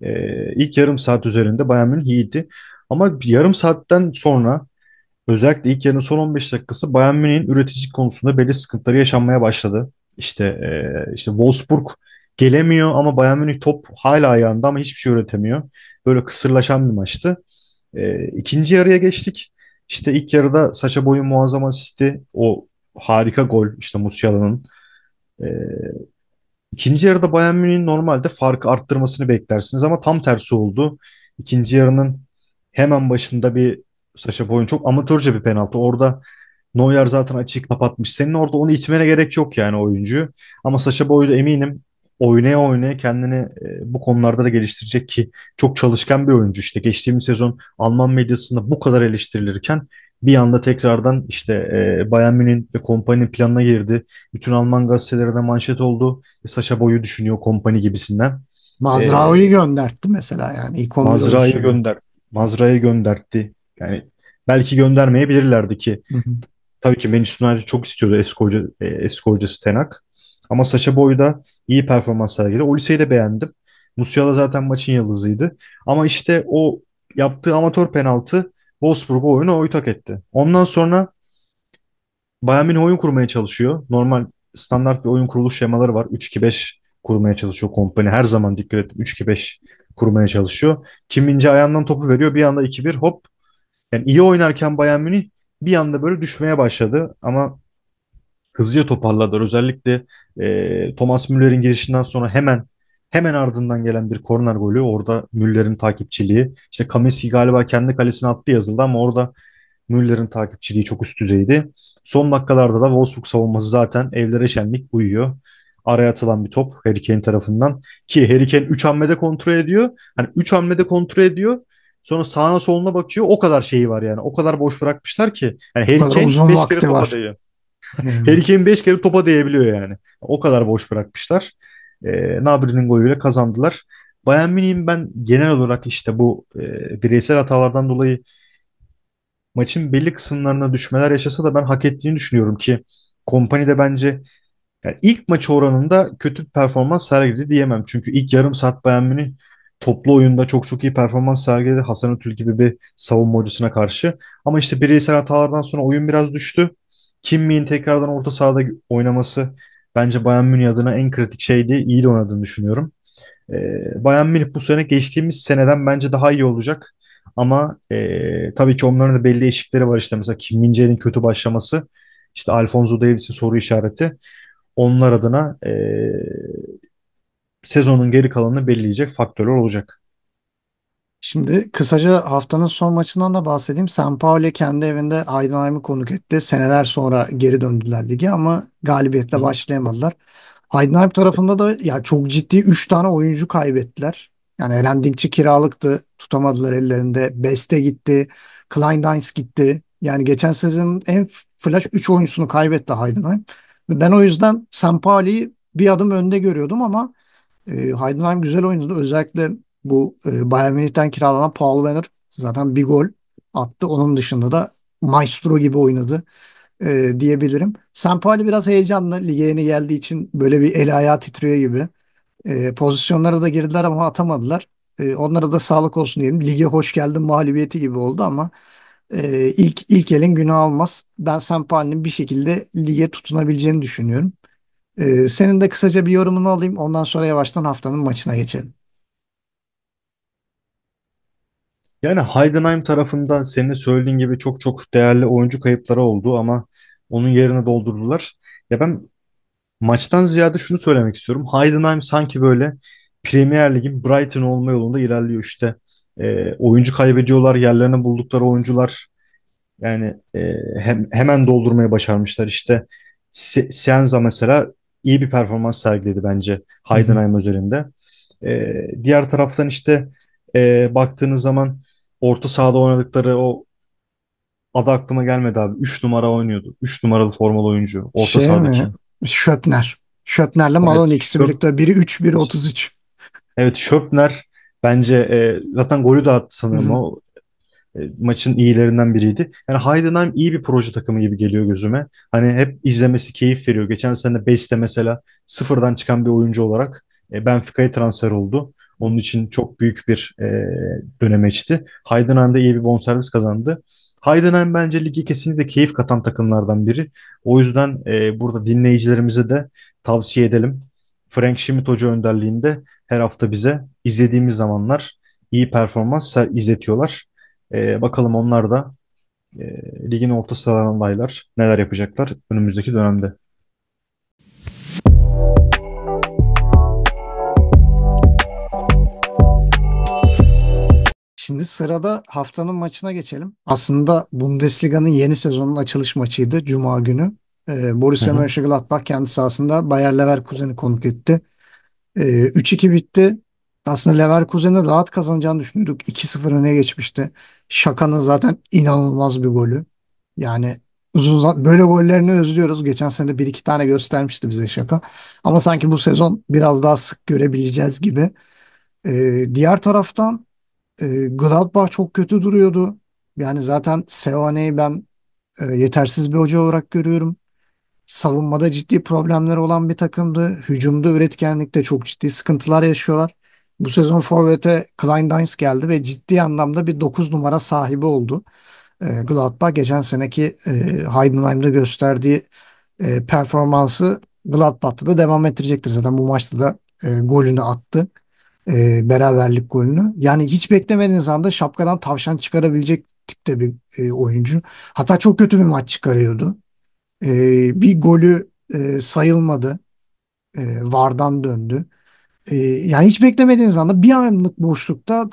E, ilk yarım saat üzerinde Bayern Münih iyiydi. Ama yarım saatten sonra özellikle ilk yarının son 15 dakikası Bayern Münih'in üretici konusunda belli sıkıntıları yaşanmaya başladı. İşte e, işte Wolfsburg gelemiyor ama Bayern Münih top hala ayağında ama hiçbir şey üretemiyor. Böyle kısırlaşan bir maçtı. E, ikinci yarıya geçtik. İşte ilk yarıda Saça Boy'un muazzam asisti o harika gol işte Musiala'nın. E, ikinci yarıda Bayern Münih'in normalde farkı arttırmasını beklersiniz ama tam tersi oldu. İkinci yarının hemen başında bir Saşa Boy'un çok amatörce bir penaltı. Orada Neuer zaten açık kapatmış. Senin orada onu itmene gerek yok yani oyuncu. Ama Saşa Boy'da eminim oynaya oynaya kendini e, bu konularda da geliştirecek ki çok çalışkan bir oyuncu işte geçtiğimiz sezon Alman medyasında bu kadar eleştirilirken bir anda tekrardan işte e, Bayern Münih ve kompaninin planına girdi. Bütün Alman gazetelerinde manşet oldu. E, Saşa Boy'u düşünüyor kompani gibisinden. Mazra'yı ee, göndertti mesela yani. İlk Mazra'yı gönder. Mazra'yı gönderdi. Yani belki göndermeyebilirlerdi ki. Hı hı tabii ki Manchester United çok istiyordu eski, hoca, eski hocası Tenak. Ama Saça Boy da iyi performans sergiledi. O de beğendim. Musiala zaten maçın yıldızıydı. Ama işte o yaptığı amatör penaltı Wolfsburg'a oyunu oytak etti. Ondan sonra Bayern Münih oyun kurmaya çalışıyor. Normal standart bir oyun kuruluş şemaları var. 3-2-5 kurmaya çalışıyor kompani. Her zaman dikkat et 3-2-5 kurmaya çalışıyor. Kimince ayağından topu veriyor. Bir anda 2-1 hop. Yani iyi oynarken Bayern Münih bir anda böyle düşmeye başladı ama hızlıca toparladılar. Özellikle e, Thomas Müller'in girişinden sonra hemen hemen ardından gelen bir korner golü. Orada Müller'in takipçiliği. İşte Kaminski galiba kendi kalesine attı yazıldı ama orada Müller'in takipçiliği çok üst düzeydi. Son dakikalarda da Wolfsburg savunması zaten evlere şenlik uyuyor. Araya atılan bir top Harry Kane tarafından ki Harry Kane 3 hamlede kontrol ediyor. Hani 3 hamlede kontrol ediyor Sonra sağına soluna bakıyor. O kadar şeyi var yani. O kadar boş bırakmışlar ki. Yani Harry Kane 5 kere topa değiyor. Harry Kane 5 kere topa değebiliyor yani. O kadar boş bırakmışlar. E, Nabri'nin golüyle kazandılar. Bayern Münih'in ben genel olarak işte bu e, bireysel hatalardan dolayı maçın belli kısımlarına düşmeler yaşasa da ben hak ettiğini düşünüyorum ki Kompany de bence yani ilk maçı oranında kötü bir performans sergiledi diyemem. Çünkü ilk yarım saat Bayern Münih toplu oyunda çok çok iyi performans sergiledi Hasan Ötül gibi bir savunma hocasına karşı. Ama işte bireysel hatalardan sonra oyun biraz düştü. Kim Min tekrardan orta sahada oynaması bence Bayern Münih adına en kritik şeydi. İyi de oynadığını düşünüyorum. Ee, Bayern Münih bu sene geçtiğimiz seneden bence daha iyi olacak. Ama e, tabii ki onların da belli eşikleri var işte. Mesela Kim Min kötü başlaması, işte Alfonso Davies'in soru işareti. Onlar adına e, sezonun geri kalanını belirleyecek faktörler olacak. Şimdi kısaca haftanın son maçından da bahsedeyim. Sampaoli kendi evinde Heidenheim'i konuk etti. Seneler sonra geri döndüler ligi ama galibiyetle Hı. başlayamadılar. Heidenheim tarafında da ya çok ciddi 3 tane oyuncu kaybettiler. Yani Erendingçi kiralıktı. Tutamadılar ellerinde. Beste gitti. Klein Kleindines gitti. Yani geçen sezon en flash 3 oyuncusunu kaybetti Heidenheim. Ben o yüzden Sampaoli'yi bir adım önde görüyordum ama e, ee, Heidenheim güzel oynadı. Özellikle bu e, Bayern Münih'ten kiralanan Paul Werner zaten bir gol attı. Onun dışında da maestro gibi oynadı e, diyebilirim. Sampaoli biraz heyecanlı. Lige yeni geldiği için böyle bir el ayağı titriyor gibi. E, pozisyonlara da girdiler ama atamadılar. E, onlara da sağlık olsun diyelim. Lige hoş geldin mağlubiyeti gibi oldu ama e, ilk ilk elin günah almaz. Ben Sampaoli'nin bir şekilde lige tutunabileceğini düşünüyorum. Ee, senin de kısaca bir yorumunu alayım. Ondan sonra yavaştan haftanın maçına geçelim. Yani Heidenheim tarafından senin söylediğin gibi çok çok değerli oyuncu kayıpları oldu ama onun yerine doldurdular. Ya ben maçtan ziyade şunu söylemek istiyorum. Heidenheim sanki böyle Premier Lig'in Brighton olma yolunda ilerliyor işte. E, oyuncu kaybediyorlar, yerlerine buldukları oyuncular yani e, hem, hemen doldurmaya başarmışlar. İşte Se Senza mesela iyi bir performans sergiledi bence Heidenheim Hı-hı. üzerinde. E, ee, diğer taraftan işte e, baktığınız zaman orta sahada oynadıkları o adı aklıma gelmedi abi. 3 numara oynuyordu. 3 numaralı formalı oyuncu. Orta şey sahadaki. Mi? Şöpner. Şöpner'le evet, Malone evet, ikisi Şöp... birlikte. Biri 3, biri 33. Evet Şöpner bence e, zaten golü de attı sanırım Hı-hı. o e, maçın iyilerinden biriydi. Yani Heidenheim iyi bir proje takımı gibi geliyor gözüme. Hani hep izlemesi keyif veriyor. Geçen sene Beste mesela sıfırdan çıkan bir oyuncu olarak e, Benfica'ya transfer oldu. Onun için çok büyük bir e, dönemeçti. Heidenheim'de iyi bir bonservis kazandı. Heidenheim bence ligi kesinlikle keyif katan takımlardan biri. O yüzden e, burada dinleyicilerimize de tavsiye edelim. Frank Schmidt Hoca önderliğinde her hafta bize izlediğimiz zamanlar iyi performans izletiyorlar. E, bakalım onlar da e, ligin orta sıralarındaylar. Neler yapacaklar önümüzdeki dönemde. Şimdi sırada haftanın maçına geçelim. Aslında Bundesliga'nın yeni sezonun açılış maçıydı Cuma günü. Ee, Borussia Mönchengladbach kendi sahasında Bayer Leverkusen'i konuk etti. Ee, 3-2 bitti. Aslında Leverkusen'in rahat kazanacağını düşündük. 2-0 öne geçmişti. Şakanın zaten inanılmaz bir golü. Yani uzun böyle gollerini özlüyoruz. Geçen sene bir iki tane göstermişti bize şaka. Ama sanki bu sezon biraz daha sık görebileceğiz gibi. Ee, diğer taraftan e, Gladbach çok kötü duruyordu. Yani zaten Sevane'yi ben e, yetersiz bir hoca olarak görüyorum. Savunmada ciddi problemler olan bir takımdı. Hücumda üretkenlikte çok ciddi sıkıntılar yaşıyorlar. Bu sezon Forvet'e Klein Dines geldi ve ciddi anlamda bir 9 numara sahibi oldu. E, Gladbach geçen seneki e, Heidenheim'de gösterdiği e, performansı Gladbach'ta da devam ettirecektir. Zaten bu maçta da e, golünü attı. E, beraberlik golünü. Yani hiç beklemediğiniz anda şapkadan tavşan çıkarabilecek tipte bir e, oyuncu. Hatta çok kötü bir maç çıkarıyordu. E, bir golü e, sayılmadı. E, vardan döndü. Ee, yani hiç beklemediğiniz anda bir anlık boşlukta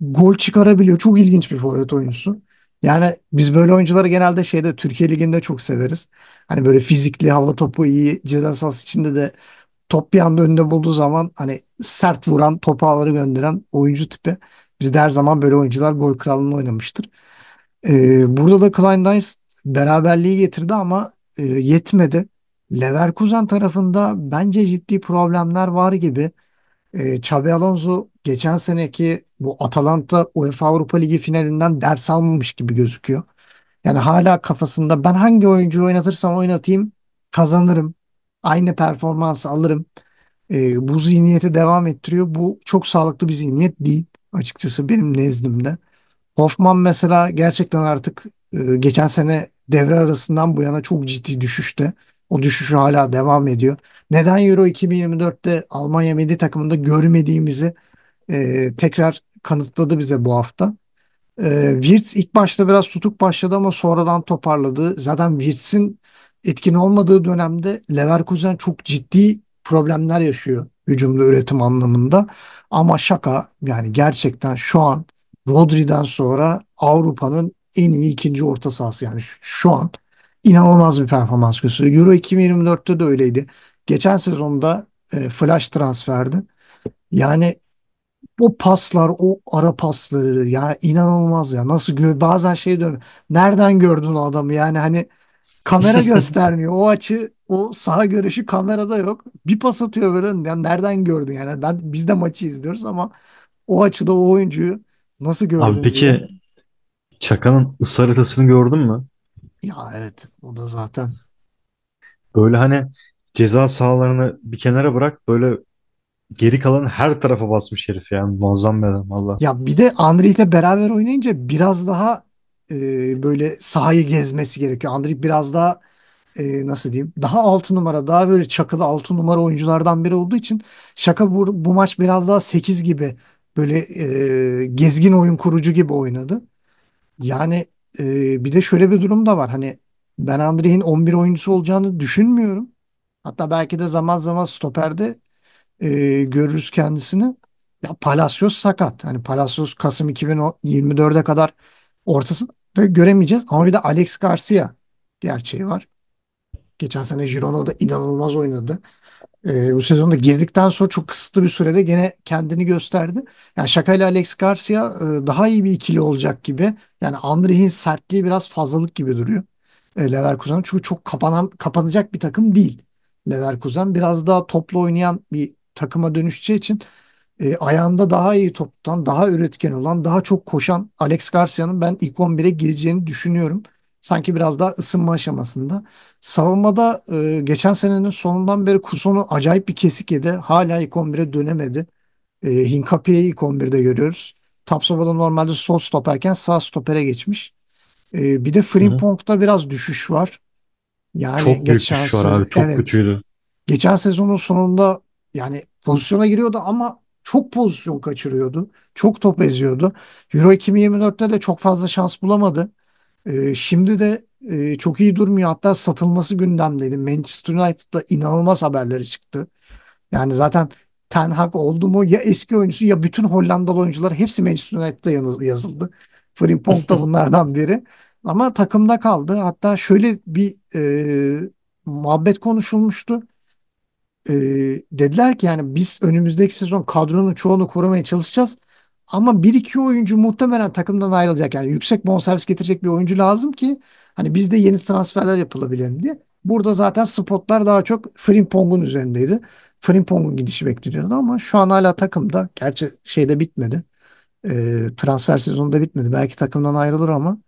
gol çıkarabiliyor. Çok ilginç bir forvet oyuncusu. Yani biz böyle oyuncuları genelde şeyde Türkiye Ligi'nde çok severiz. Hani böyle fizikli, hava topu iyi, ceza sahası içinde de top bir anda önünde bulduğu zaman hani sert vuran, topu ağları gönderen oyuncu tipi. Bizde her zaman böyle oyuncular gol kralını oynamıştır. Ee, burada da Klein Dines beraberliği getirdi ama e, yetmedi. Leverkusen tarafında bence ciddi problemler var gibi. E, Xabi Alonso geçen seneki bu Atalanta UEFA Avrupa Ligi finalinden ders almamış gibi gözüküyor. Yani hala kafasında ben hangi oyuncu oynatırsam oynatayım kazanırım. Aynı performansı alırım. E, bu zihniyeti devam ettiriyor. Bu çok sağlıklı bir zihniyet değil açıkçası benim nezdimde. Hoffman mesela gerçekten artık e, geçen sene devre arasından bu yana çok ciddi düşüşte. O düşüş hala devam ediyor. Neden Euro 2024'te Almanya milli takımında görmediğimizi e, tekrar kanıtladı bize bu hafta. E, Wirtz ilk başta biraz tutuk başladı ama sonradan toparladı. Zaten Wirtz'in etkin olmadığı dönemde Leverkusen çok ciddi problemler yaşıyor hücumda üretim anlamında. Ama şaka yani gerçekten şu an Rodri'den sonra Avrupa'nın en iyi ikinci orta sahası yani şu, şu an inanılmaz bir performans gösteriyor. Euro 2024'te de öyleydi. Geçen sezonda e, flash transferdi. Yani o paslar, o ara pasları ya inanılmaz ya. Nasıl gö bazen şey diyorum. Nereden gördün o adamı? Yani hani kamera [laughs] göstermiyor. o açı, o sağ görüşü kamerada yok. Bir pas atıyor böyle. Yani nereden gördün yani? Ben biz de maçı izliyoruz ama o açıda o oyuncuyu nasıl gördün? Abi peki diye. Çaka'nın ısrar atasını gördün mü? Ya evet o da zaten Böyle hani ceza sahalarını bir kenara bırak böyle geri kalan her tarafa basmış herif yani muazzam bir adam valla. ya bir de ile beraber oynayınca biraz daha e, böyle sahayı gezmesi gerekiyor. Andrih biraz daha e, nasıl diyeyim daha altı numara daha böyle çakılı altı numara oyunculardan biri olduğu için şaka bu, bu maç biraz daha 8 gibi böyle e, gezgin oyun kurucu gibi oynadı. Yani ee, bir de şöyle bir durum da var. Hani ben Andrey'in 11 oyuncusu olacağını düşünmüyorum. Hatta belki de zaman zaman stoperde e, görürüz kendisini. Ya Palacios sakat. Hani Palacios Kasım 2024'e kadar ortasında göremeyeceğiz. Ama bir de Alex Garcia gerçeği var. Geçen sene Girona'da inanılmaz oynadı e, bu sezonda girdikten sonra çok kısıtlı bir sürede gene kendini gösterdi. Yani Şaka ile Alex Garcia e, daha iyi bir ikili olacak gibi. Yani Andrih'in sertliği biraz fazlalık gibi duruyor e, Leverkusen. Çünkü çok kapanan, kapanacak bir takım değil Leverkusen. Biraz daha toplu oynayan bir takıma dönüşeceği için e, ayağında daha iyi toptan daha üretken olan, daha çok koşan Alex Garcia'nın ben ilk 11'e gireceğini düşünüyorum sanki biraz daha ısınma aşamasında. Savunmada e, geçen senenin sonundan beri kusunu acayip bir kesik yedi. Hala ilk 11'e dönemedi. E, Hinkapi'yi ilk 11'de görüyoruz. Tapsova'da normalde sol stoperken sağ stopere geçmiş. E, bir de Frimpong'da biraz düşüş var. Yani çok büyük düşüş var abi. Çok evet, kötüydü. Geçen sezonun sonunda yani pozisyona giriyordu ama çok pozisyon kaçırıyordu. Çok top eziyordu. Euro 2024'te de çok fazla şans bulamadı. E, şimdi de e, çok iyi durmuyor. Hatta satılması gündemdeydi. Manchester United'da inanılmaz haberleri çıktı. Yani zaten Ten Hag oldu mu ya eski oyuncusu ya bütün Hollandalı oyuncular hepsi Manchester United'da yazıldı. Frimpong da [laughs] bunlardan biri. Ama takımda kaldı. Hatta şöyle bir e, muhabbet konuşulmuştu. E, dediler ki yani biz önümüzdeki sezon kadronun çoğunu korumaya çalışacağız ama bir iki oyuncu muhtemelen takımdan ayrılacak. Yani yüksek bonservis getirecek bir oyuncu lazım ki hani bizde yeni transferler yapılabilelim diye. Burada zaten spotlar daha çok Frimpong'un üzerindeydi. Frimpong'un gidişi bekleniyordu ama şu an hala takımda. Gerçi şeyde bitmedi. E, transfer sezonu da bitmedi. Belki takımdan ayrılır ama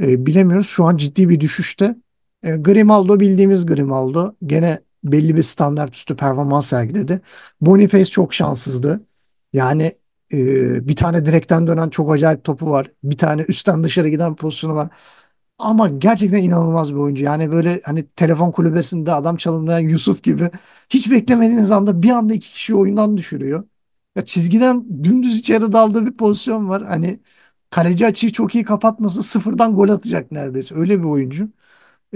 e, bilemiyoruz. Şu an ciddi bir düşüşte. E, Grimaldo bildiğimiz Grimaldo. Gene belli bir standart üstü performans sergiledi. Boniface çok şanssızdı. Yani ee, bir tane direkten dönen çok acayip topu var. Bir tane üstten dışarı giden pozisyonu var. Ama gerçekten inanılmaz bir oyuncu. Yani böyle hani telefon kulübesinde adam çalımlayan Yusuf gibi hiç beklemediğiniz anda bir anda iki kişi oyundan düşürüyor. Ya çizgiden dümdüz içeri daldığı bir pozisyon var. Hani kaleci açıyı çok iyi kapatması sıfırdan gol atacak neredeyse. Öyle bir oyuncu.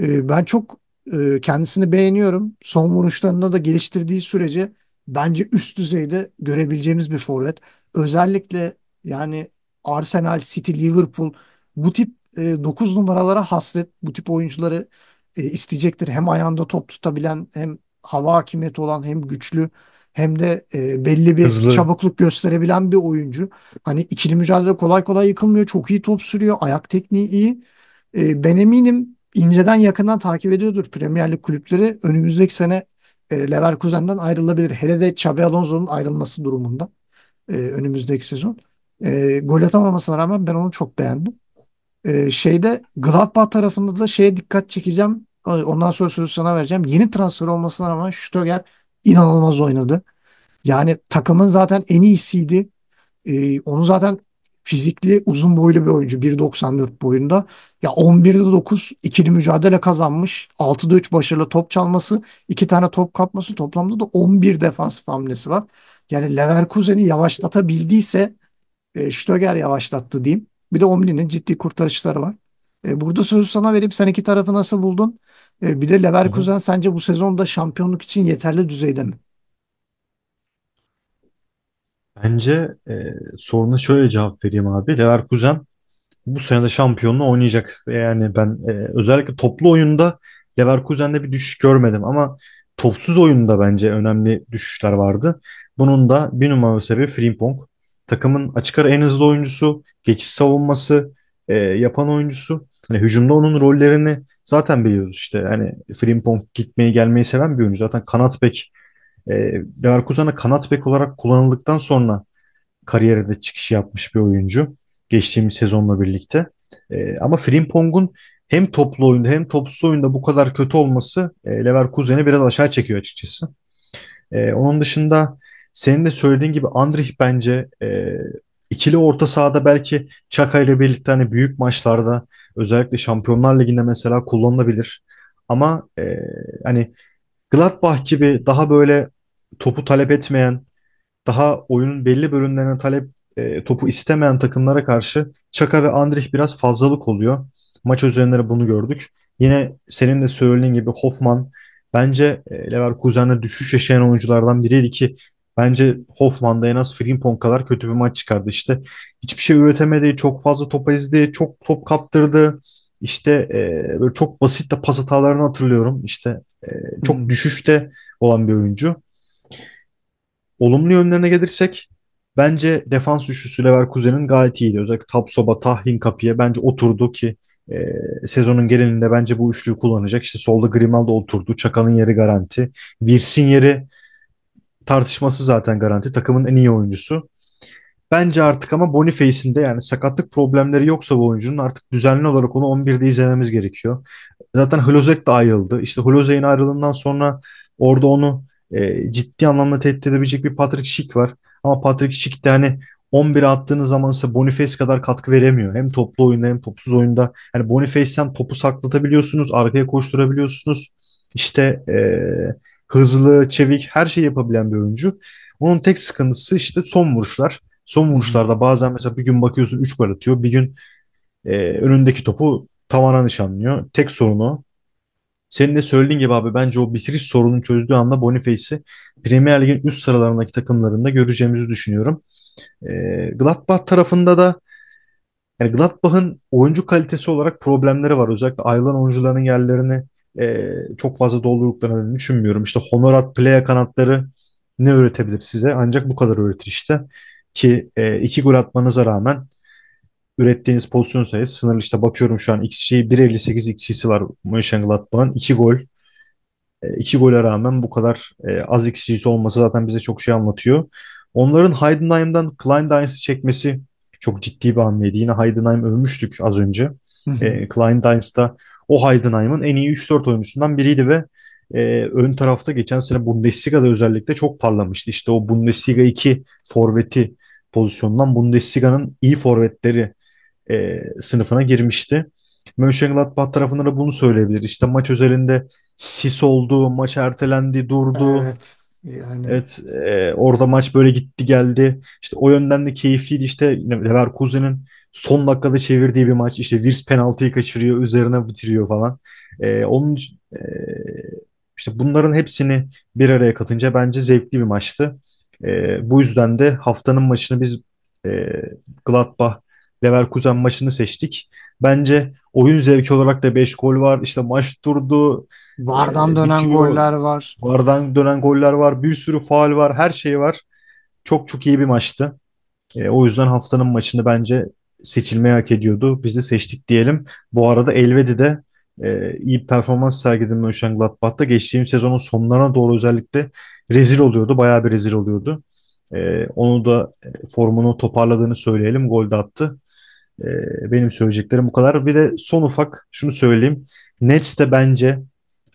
Ee, ben çok e, kendisini beğeniyorum. Son vuruşlarında da geliştirdiği sürece bence üst düzeyde görebileceğimiz bir forvet. Özellikle yani Arsenal, City, Liverpool bu tip e, numaralara hasret bu tip oyuncuları e, isteyecektir. Hem ayağında top tutabilen hem hava hakimiyeti olan hem güçlü hem de e, belli bir Hızlı. çabukluk gösterebilen bir oyuncu. Hani ikili mücadele kolay kolay yıkılmıyor. Çok iyi top sürüyor. Ayak tekniği iyi. E, ben eminim inceden yakından takip ediyordur Premier Lig kulüpleri. Önümüzdeki sene e, Leverkusen'den ayrılabilir. Hele de Xabi Alonso'nun ayrılması durumunda e, önümüzdeki sezon. E, gol atamamasına rağmen ben onu çok beğendim. E, şeyde Gladbach tarafında da şeye dikkat çekeceğim. Ondan sonra sözü sana vereceğim. Yeni transfer olmasına rağmen Stöger inanılmaz oynadı. Yani takımın zaten en iyisiydi. E, onu zaten fizikli uzun boylu bir oyuncu 1.94 boyunda. Ya 11'de 9 ikili mücadele kazanmış. 6'da 3 başarılı top çalması, 2 tane top kapması toplamda da 11 defans hamlesi var. Yani Leverkusen'i yavaşlatabildiyse e, Stöger yavaşlattı diyeyim. Bir de Omli'nin ciddi kurtarışları var. E, burada sözü sana verip sen iki tarafı nasıl buldun? E, bir de Leverkusen Hı-hı. sence bu sezonda şampiyonluk için yeterli düzeyde mi? Bence e, soruna şöyle cevap vereyim abi. Leverkusen bu sene de şampiyonluğu oynayacak. Yani ben e, özellikle toplu oyunda Leverkusen'de bir düşüş görmedim ama topsuz oyunda bence önemli düşüşler vardı. Bunun da bir numaralı sebebi Frimpong. Takımın açık ara en hızlı oyuncusu, geçiş savunması e, yapan oyuncusu. Hani hücumda onun rollerini zaten biliyoruz işte. Hani Frimpong gitmeyi gelmeyi seven bir oyuncu. Zaten kanat bek e, Leverkusen'e kanat bek olarak kullanıldıktan sonra kariyerinde çıkış yapmış bir oyuncu. Geçtiğimiz sezonla birlikte. E, ama Frimpong'un hem toplu oyunda hem topsuz oyunda bu kadar kötü olması e, Leverkusen'i biraz aşağı çekiyor açıkçası. E, onun dışında senin de söylediğin gibi Andrich bence e, ikili orta sahada belki Çaka ile birlikte hani büyük maçlarda özellikle Şampiyonlar Ligi'nde mesela kullanılabilir. Ama e, hani Gladbach gibi daha böyle topu talep etmeyen, daha oyunun belli bölümlerine talep e, topu istemeyen takımlara karşı Çaka ve Andrich biraz fazlalık oluyor. Maç üzerinde bunu gördük. Yine senin de söylediğin gibi Hoffman bence e, Leverkusen'de düşüş yaşayan oyunculardan biriydi ki bence Hoffman'da en az Frimpong kadar kötü bir maç çıkardı. işte. hiçbir şey üretemedi, çok fazla top ezdi, çok top kaptırdı. İşte e, böyle çok basit de pas hatalarını hatırlıyorum. İşte e, çok hmm. düşüşte olan bir oyuncu. Olumlu yönlerine gelirsek bence defans üçlüsü Leverkusen'in gayet iyiydi. Özellikle Tapsoba, Tahin Kapı'ya bence oturdu ki e, sezonun gelininde bence bu üçlüyü kullanacak. İşte solda Grimaldo oturdu. Çakal'ın yeri garanti. Virs'in yeri tartışması zaten garanti. Takımın en iyi oyuncusu. Bence artık ama Boniface'in de yani sakatlık problemleri yoksa bu oyuncunun artık düzenli olarak onu 11'de izlememiz gerekiyor. Zaten Hlozek de ayrıldı. İşte Hlozek'in ayrılığından sonra orada onu e, ciddi anlamda tehdit edebilecek bir Patrick Schick var. Ama Patrick Schick de hani 11'e attığınız zaman ise Boniface kadar katkı veremiyor. Hem toplu oyunda hem topsuz oyunda. Yani Boniface'ten topu saklatabiliyorsunuz, arkaya koşturabiliyorsunuz. İşte e, hızlı, çevik her şeyi yapabilen bir oyuncu. Onun tek sıkıntısı işte son vuruşlar son vuruşlarda bazen mesela bir gün bakıyorsun 3 gol atıyor. Bir gün e, önündeki topu tavana nişanlıyor. Tek sorunu senin de söylediğin gibi abi bence o bitiriş sorunun çözdüğü anda Boniface'i Premier Lig'in üst sıralarındaki takımlarında göreceğimizi düşünüyorum. E, Gladbach tarafında da yani Gladbach'ın oyuncu kalitesi olarak problemleri var. Özellikle ayrılan oyuncuların yerlerini e, çok fazla doldurduklarını düşünmüyorum. İşte Honorat, Playa kanatları ne öğretebilir size? Ancak bu kadar öğretir işte. Ki e, iki gol atmanıza rağmen ürettiğiniz pozisyon sayısı sınırlı. İşte bakıyorum şu an XG 1.58 XG'si var Mönchengladbach'ın. iki gol. 2 e, gole rağmen bu kadar e, az XG'si olması zaten bize çok şey anlatıyor. Onların Heidenheim'dan Kleindienst'i çekmesi çok ciddi bir hamleydi. Yine Heidenheim övmüştük az önce. e, Kleindienst da o Heidenheim'ın en iyi 3-4 oyuncusundan biriydi ve e, ön tarafta geçen sene Bundesliga'da özellikle çok parlamıştı. İşte o Bundesliga 2 forveti pozisyondan Bundesliga'nın iyi forvetleri e, sınıfına girmişti. Mönchengladbach tarafından da bunu söyleyebilir. İşte maç özelinde sis oldu, maç ertelendi, durdu. Evet. Yani. Evet, e, orada maç böyle gitti geldi. İşte o yönden de keyifliydi. İşte Leverkusen'in son dakikada çevirdiği bir maç. İşte Virs penaltıyı kaçırıyor, üzerine bitiriyor falan. E, onun e, işte bunların hepsini bir araya katınca bence zevkli bir maçtı. E, bu yüzden de haftanın maçını biz e, Gladbach Leverkusen maçını seçtik. Bence oyun zevki olarak da 5 gol var. İşte maç durdu. Vardan e, dönen goller var. Vardan dönen goller var. Bir sürü faal var. Her şey var. Çok çok iyi bir maçtı. E, o yüzden haftanın maçını bence seçilmeye hak ediyordu. Biz de seçtik diyelim. Bu arada Elvedi de e, iyi performans sergiledi Mönchengladbach'ta. Geçtiğim sezonun sonlarına doğru özellikle rezil oluyordu. Bayağı bir rezil oluyordu. E, onu da e, formunu toparladığını söyleyelim. Gol de attı. E, benim söyleyeceklerim bu kadar. Bir de son ufak şunu söyleyeyim. Nets de bence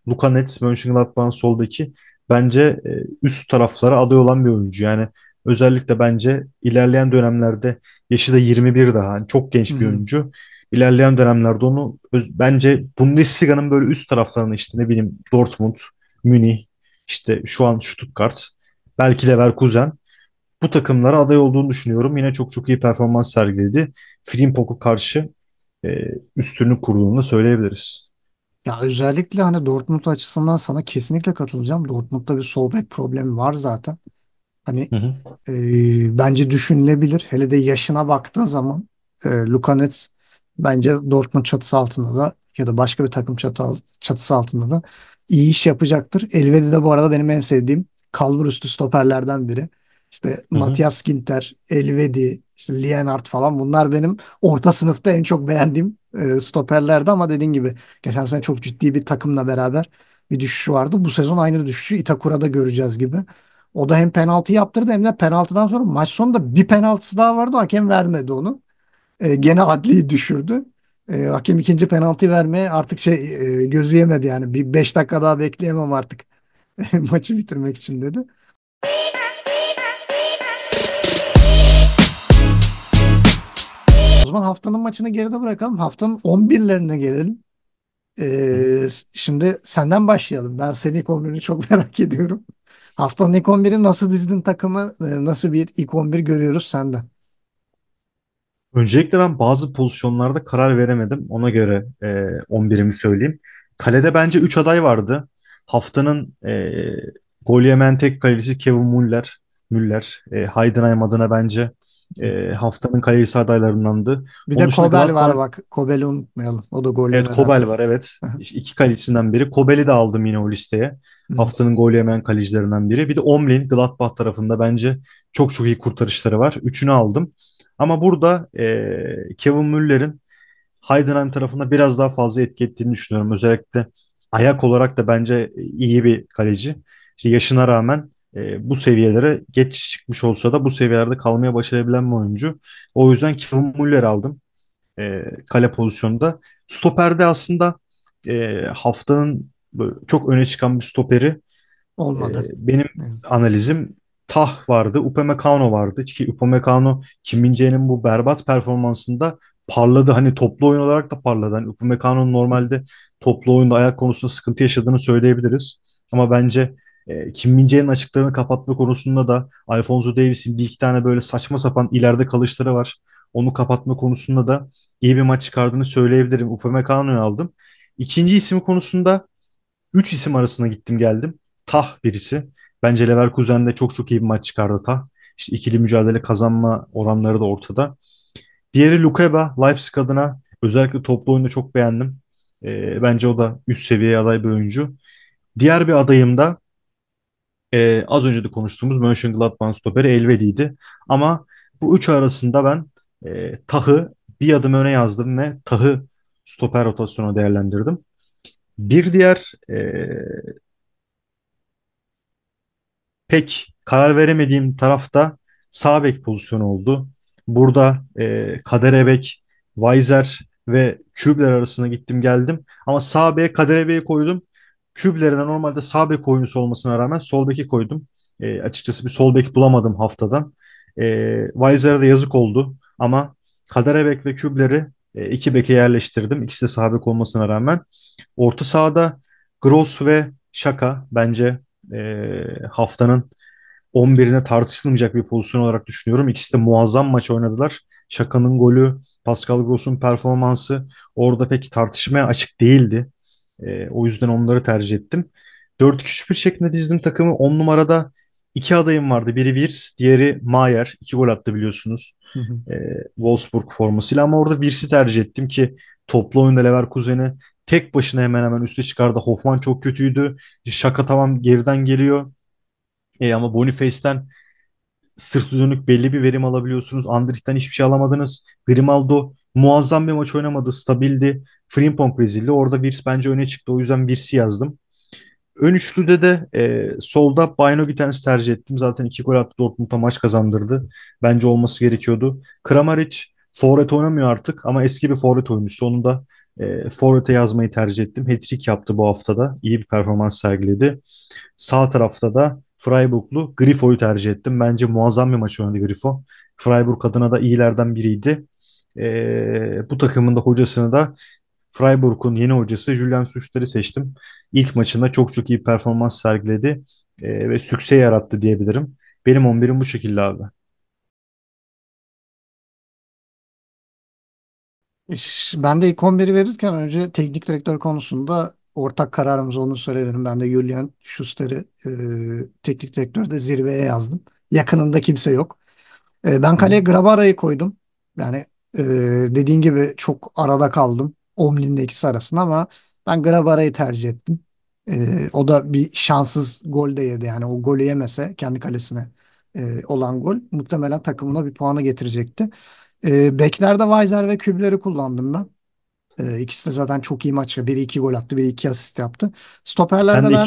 Luka Nets Mönchengladbach'ın soldaki bence e, üst taraflara aday olan bir oyuncu. Yani özellikle bence ilerleyen dönemlerde yaşı da 21 daha. Yani çok genç bir Hı-hı. oyuncu ilerleyen dönemlerde onu öz, bence Bundesliga'nın böyle üst taraflarını işte ne bileyim Dortmund, Münih, işte şu an Stuttgart, belki Leverkusen bu takımlara aday olduğunu düşünüyorum. Yine çok çok iyi performans sergiledi. Frimpok'u karşı e, üstünlük kurduğunu söyleyebiliriz. Ya özellikle hani Dortmund açısından sana kesinlikle katılacağım. Dortmund'da bir sol bek problemi var zaten. Hani hı hı. E, bence düşünülebilir. Hele de yaşına baktığın zaman e, Lukanets bence Dortmund çatısı altında da ya da başka bir takım çatısı altında da iyi iş yapacaktır. Elvedi de bu arada benim en sevdiğim kalbur üstü stoperlerden biri. İşte Hı-hı. Matias Ginter, Elvedi, işte Lienhardt falan bunlar benim orta sınıfta en çok beğendiğim e, stoperlerdi ama dediğin gibi geçen sene çok ciddi bir takımla beraber bir düşüş vardı. Bu sezon aynı düşüşü Itakura'da göreceğiz gibi. O da hem penaltı yaptırdı hem de penaltıdan sonra maç sonunda bir penaltısı daha vardı. Hakem vermedi onu. E, gene adliyi düşürdü. E, hakem ikinci penaltı vermeye artık şey e, gözleyemedi yani. Bir 5 dakika daha bekleyemem artık [laughs] maçı bitirmek için dedi. O zaman haftanın maçını geride bırakalım. Haftanın 11'lerine gelelim. Ee, şimdi senden başlayalım. Ben senin ilk 11'ini çok [laughs] merak ediyorum. Haftanın ilk 11'i nasıl dizdin takımı? E, nasıl bir ilk 11 görüyoruz senden? Öncelikle ben bazı pozisyonlarda karar veremedim. Ona göre e, 11'imi söyleyeyim. Kalede bence 3 aday vardı. Haftanın e, gol tek kalecisi Kevin Muller, Müller e, Heidenheim adına bence e, haftanın kalecisi adaylarındandı. Bir Onun de Kobel Galatasaray... var bak. Kobel'i unutmayalım. O da gol Evet Kobel var evet. [laughs] İki kalecisinden biri. Kobel'i de aldım yine o listeye. Haftanın gol yemeyen kalecilerinden biri. Bir de Omlin Gladbach tarafında bence çok çok iyi kurtarışları var. Üçünü aldım. Ama burada e, Kevin Müller'in Heidenheim tarafında biraz daha fazla etki ettiğini düşünüyorum. Özellikle ayak olarak da bence iyi bir kaleci. İşte yaşına rağmen e, bu seviyelere geç çıkmış olsa da bu seviyelerde kalmaya başarabilen bir oyuncu. O yüzden Kevin Müller aldım e, kale pozisyonunda. Stoperde aslında e, haftanın çok öne çıkan bir stoperi olmadı. E, benim analizim Tah vardı, Upamecano vardı ki Upamecano Kim Min-jae'nin bu berbat performansında parladı. Hani toplu oyun olarak da parladı. Hani Upamecano'nun normalde toplu oyunda ayak konusunda sıkıntı yaşadığını söyleyebiliriz. Ama bence e, Kim Min-jae'nin açıklarını kapatma konusunda da Alfonso Davies'in bir iki tane böyle saçma sapan ileride kalışları var. Onu kapatma konusunda da iyi bir maç çıkardığını söyleyebilirim. Upamecano'yu aldım. İkinci isim konusunda 3 isim arasına gittim geldim. Tah birisi. Bence Leverkusen de çok çok iyi bir maç çıkardı ta. İşte ikili mücadele kazanma oranları da ortada. Diğeri Lukeba, Leipzig adına özellikle toplu oyunu çok beğendim. E, bence o da üst seviye aday bir oyuncu. Diğer bir adayım da e, az önce de konuştuğumuz Mönchengladbach stoperi Elvedi'ydi. Ama bu üç arasında ben e, Tah'ı bir adım öne yazdım ve Tah'ı stoper rotasyonu değerlendirdim. Bir diğer e, pek karar veremediğim tarafta sağ bek pozisyonu oldu. Burada e, Kader Ebek, Weiser ve Kübler arasında gittim geldim. Ama sağ bek Kader Ebek'i koydum. Kübler'e normalde sağ bek oyuncusu olmasına rağmen sol beki koydum. E, açıkçası bir sol bek bulamadım haftadan. E, Weiser'e de yazık oldu ama Kader Ebek ve Kübler'i e, iki beke yerleştirdim. İkisi de sağ bek olmasına rağmen. Orta sahada Gross ve Şaka bence e, haftanın 11'ine tartışılmayacak bir pozisyon olarak düşünüyorum. İkisi de muazzam maç oynadılar. Şakan'ın golü, Pascal Gross'un performansı orada pek tartışmaya açık değildi. E, o yüzden onları tercih ettim. 4-2-3-1 şeklinde dizdim takımı. 10 numarada iki adayım vardı. Biri Virs, diğeri Mayer. İki gol attı biliyorsunuz. Hı hı. E, Wolfsburg formasıyla ama orada Virs'i tercih ettim ki toplu oyunda Leverkusen'i tek başına hemen hemen üste çıkardı. Hoffman çok kötüydü. Şaka tamam geriden geliyor. E, ama Boniface'ten sırt dönük belli bir verim alabiliyorsunuz. Andrich'ten hiçbir şey alamadınız. Grimaldo muazzam bir maç oynamadı. Stabildi. Frimpong rezildi. Orada Virs bence öne çıktı. O yüzden Virs'i yazdım. Ön üçlüde de e, solda Bayno Gütens tercih ettim. Zaten iki gol attı Dortmund'a maç kazandırdı. Bence olması gerekiyordu. Kramaric forvet oynamıyor artık ama eski bir forvet oyuncusu. Onu da e, Forvet'e yazmayı tercih ettim. hat yaptı bu haftada. İyi bir performans sergiledi. Sağ tarafta da Freiburglu Grifo'yu tercih ettim. Bence muazzam bir maç oynadı Grifo. Freiburg adına da iyilerden biriydi. E, bu takımın da hocasını da Freiburg'un yeni hocası Julian Suçler'i seçtim. İlk maçında çok çok iyi performans sergiledi e, ve sükse yarattı diyebilirim. Benim 11'im bu şekilde abi. Ben de ilk 11'i verirken önce teknik direktör konusunda ortak kararımız olduğunu söyleyebilirim. Ben de Julian Schuster'i e, teknik direktörde zirveye yazdım. Yakınında kimse yok. E, ben kaleye Grabara'yı koydum. Yani e, dediğin gibi çok arada kaldım. Omlin'le ikisi arasında ama ben Grabara'yı tercih ettim. E, o da bir şanssız gol de yedi. Yani o golü yemese kendi kalesine e, olan gol muhtemelen takımına bir puanı getirecekti. E, ee, beklerde Weiser ve Kübler'i kullandım ben. E, ikisi de zaten çok iyi maçta. Biri iki gol attı, biri iki asist yaptı. Stoperlerde de ben...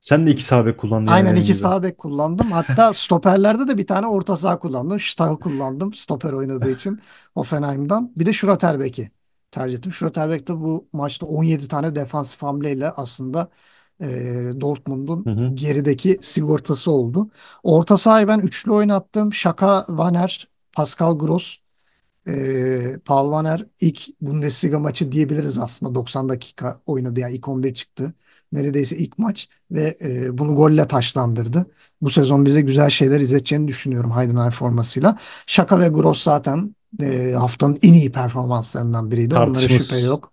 sen de iki sağ bek kullandın. Aynen yani iki sağ bek kullandım. Hatta [laughs] stoperlerde de bir tane orta saha kullandım. Stahl kullandım stoper oynadığı [laughs] için Hoffenheim'dan. Bir de şura terbeki tercih ettim. Schroeder de bu maçta 17 tane defansif hamleyle aslında e, Dortmund'un gerideki sigortası oldu. Orta sahayı ben üçlü oynattım. Şaka Vaner, Pascal Gross e, Paul Vaner ilk Bundesliga maçı diyebiliriz aslında. 90 dakika oynadı yani ilk 11 çıktı. Neredeyse ilk maç ve e, bunu golle taşlandırdı. Bu sezon bize güzel şeyler izleteceğini düşünüyorum Haydnay formasıyla. Şaka ve Gross zaten e, haftanın en iyi performanslarından biriydi. bunlara şüphe yok.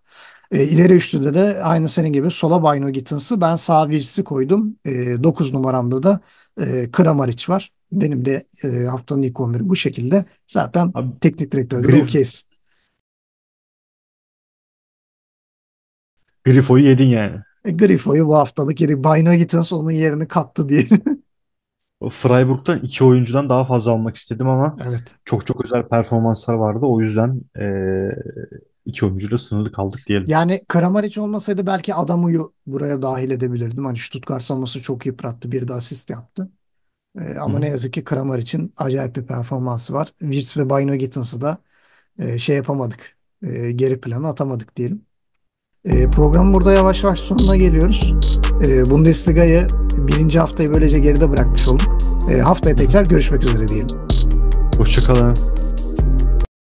E, ileri üçlüde de aynı senin gibi sola Bayno Gittins'ı ben sağ birisi koydum. E, 9 numaramda da e, Kramaric var. Benim de e, haftanın ilk 11'i bu şekilde. Zaten Abi, teknik direktörü. Griff, Kes. Grifo'yu yedin yani. E, Grifo'yu bu haftalık yedi. Bayna Gittins onun yerini kaptı diye. [laughs] Freiburg'dan iki oyuncudan daha fazla almak istedim ama evet. çok çok özel performanslar vardı. O yüzden e, iki oyuncuyla sınırlı kaldık diyelim. Yani Kramaric olmasaydı belki Adamu'yu buraya dahil edebilirdim. Hani Stuttgart savunması çok yıprattı. Bir de asist yaptı. E, ama ne yazık ki Kramer için acayip bir performansı var. Wirtz ve Bynoe-Gittens'ı da e, şey yapamadık. E, geri plana atamadık diyelim. E, programın burada yavaş yavaş sonuna geliyoruz. E, Bundesliga'yı birinci haftayı böylece geride bırakmış olduk. E, haftaya tekrar görüşmek üzere diyelim. Hoşçakalın.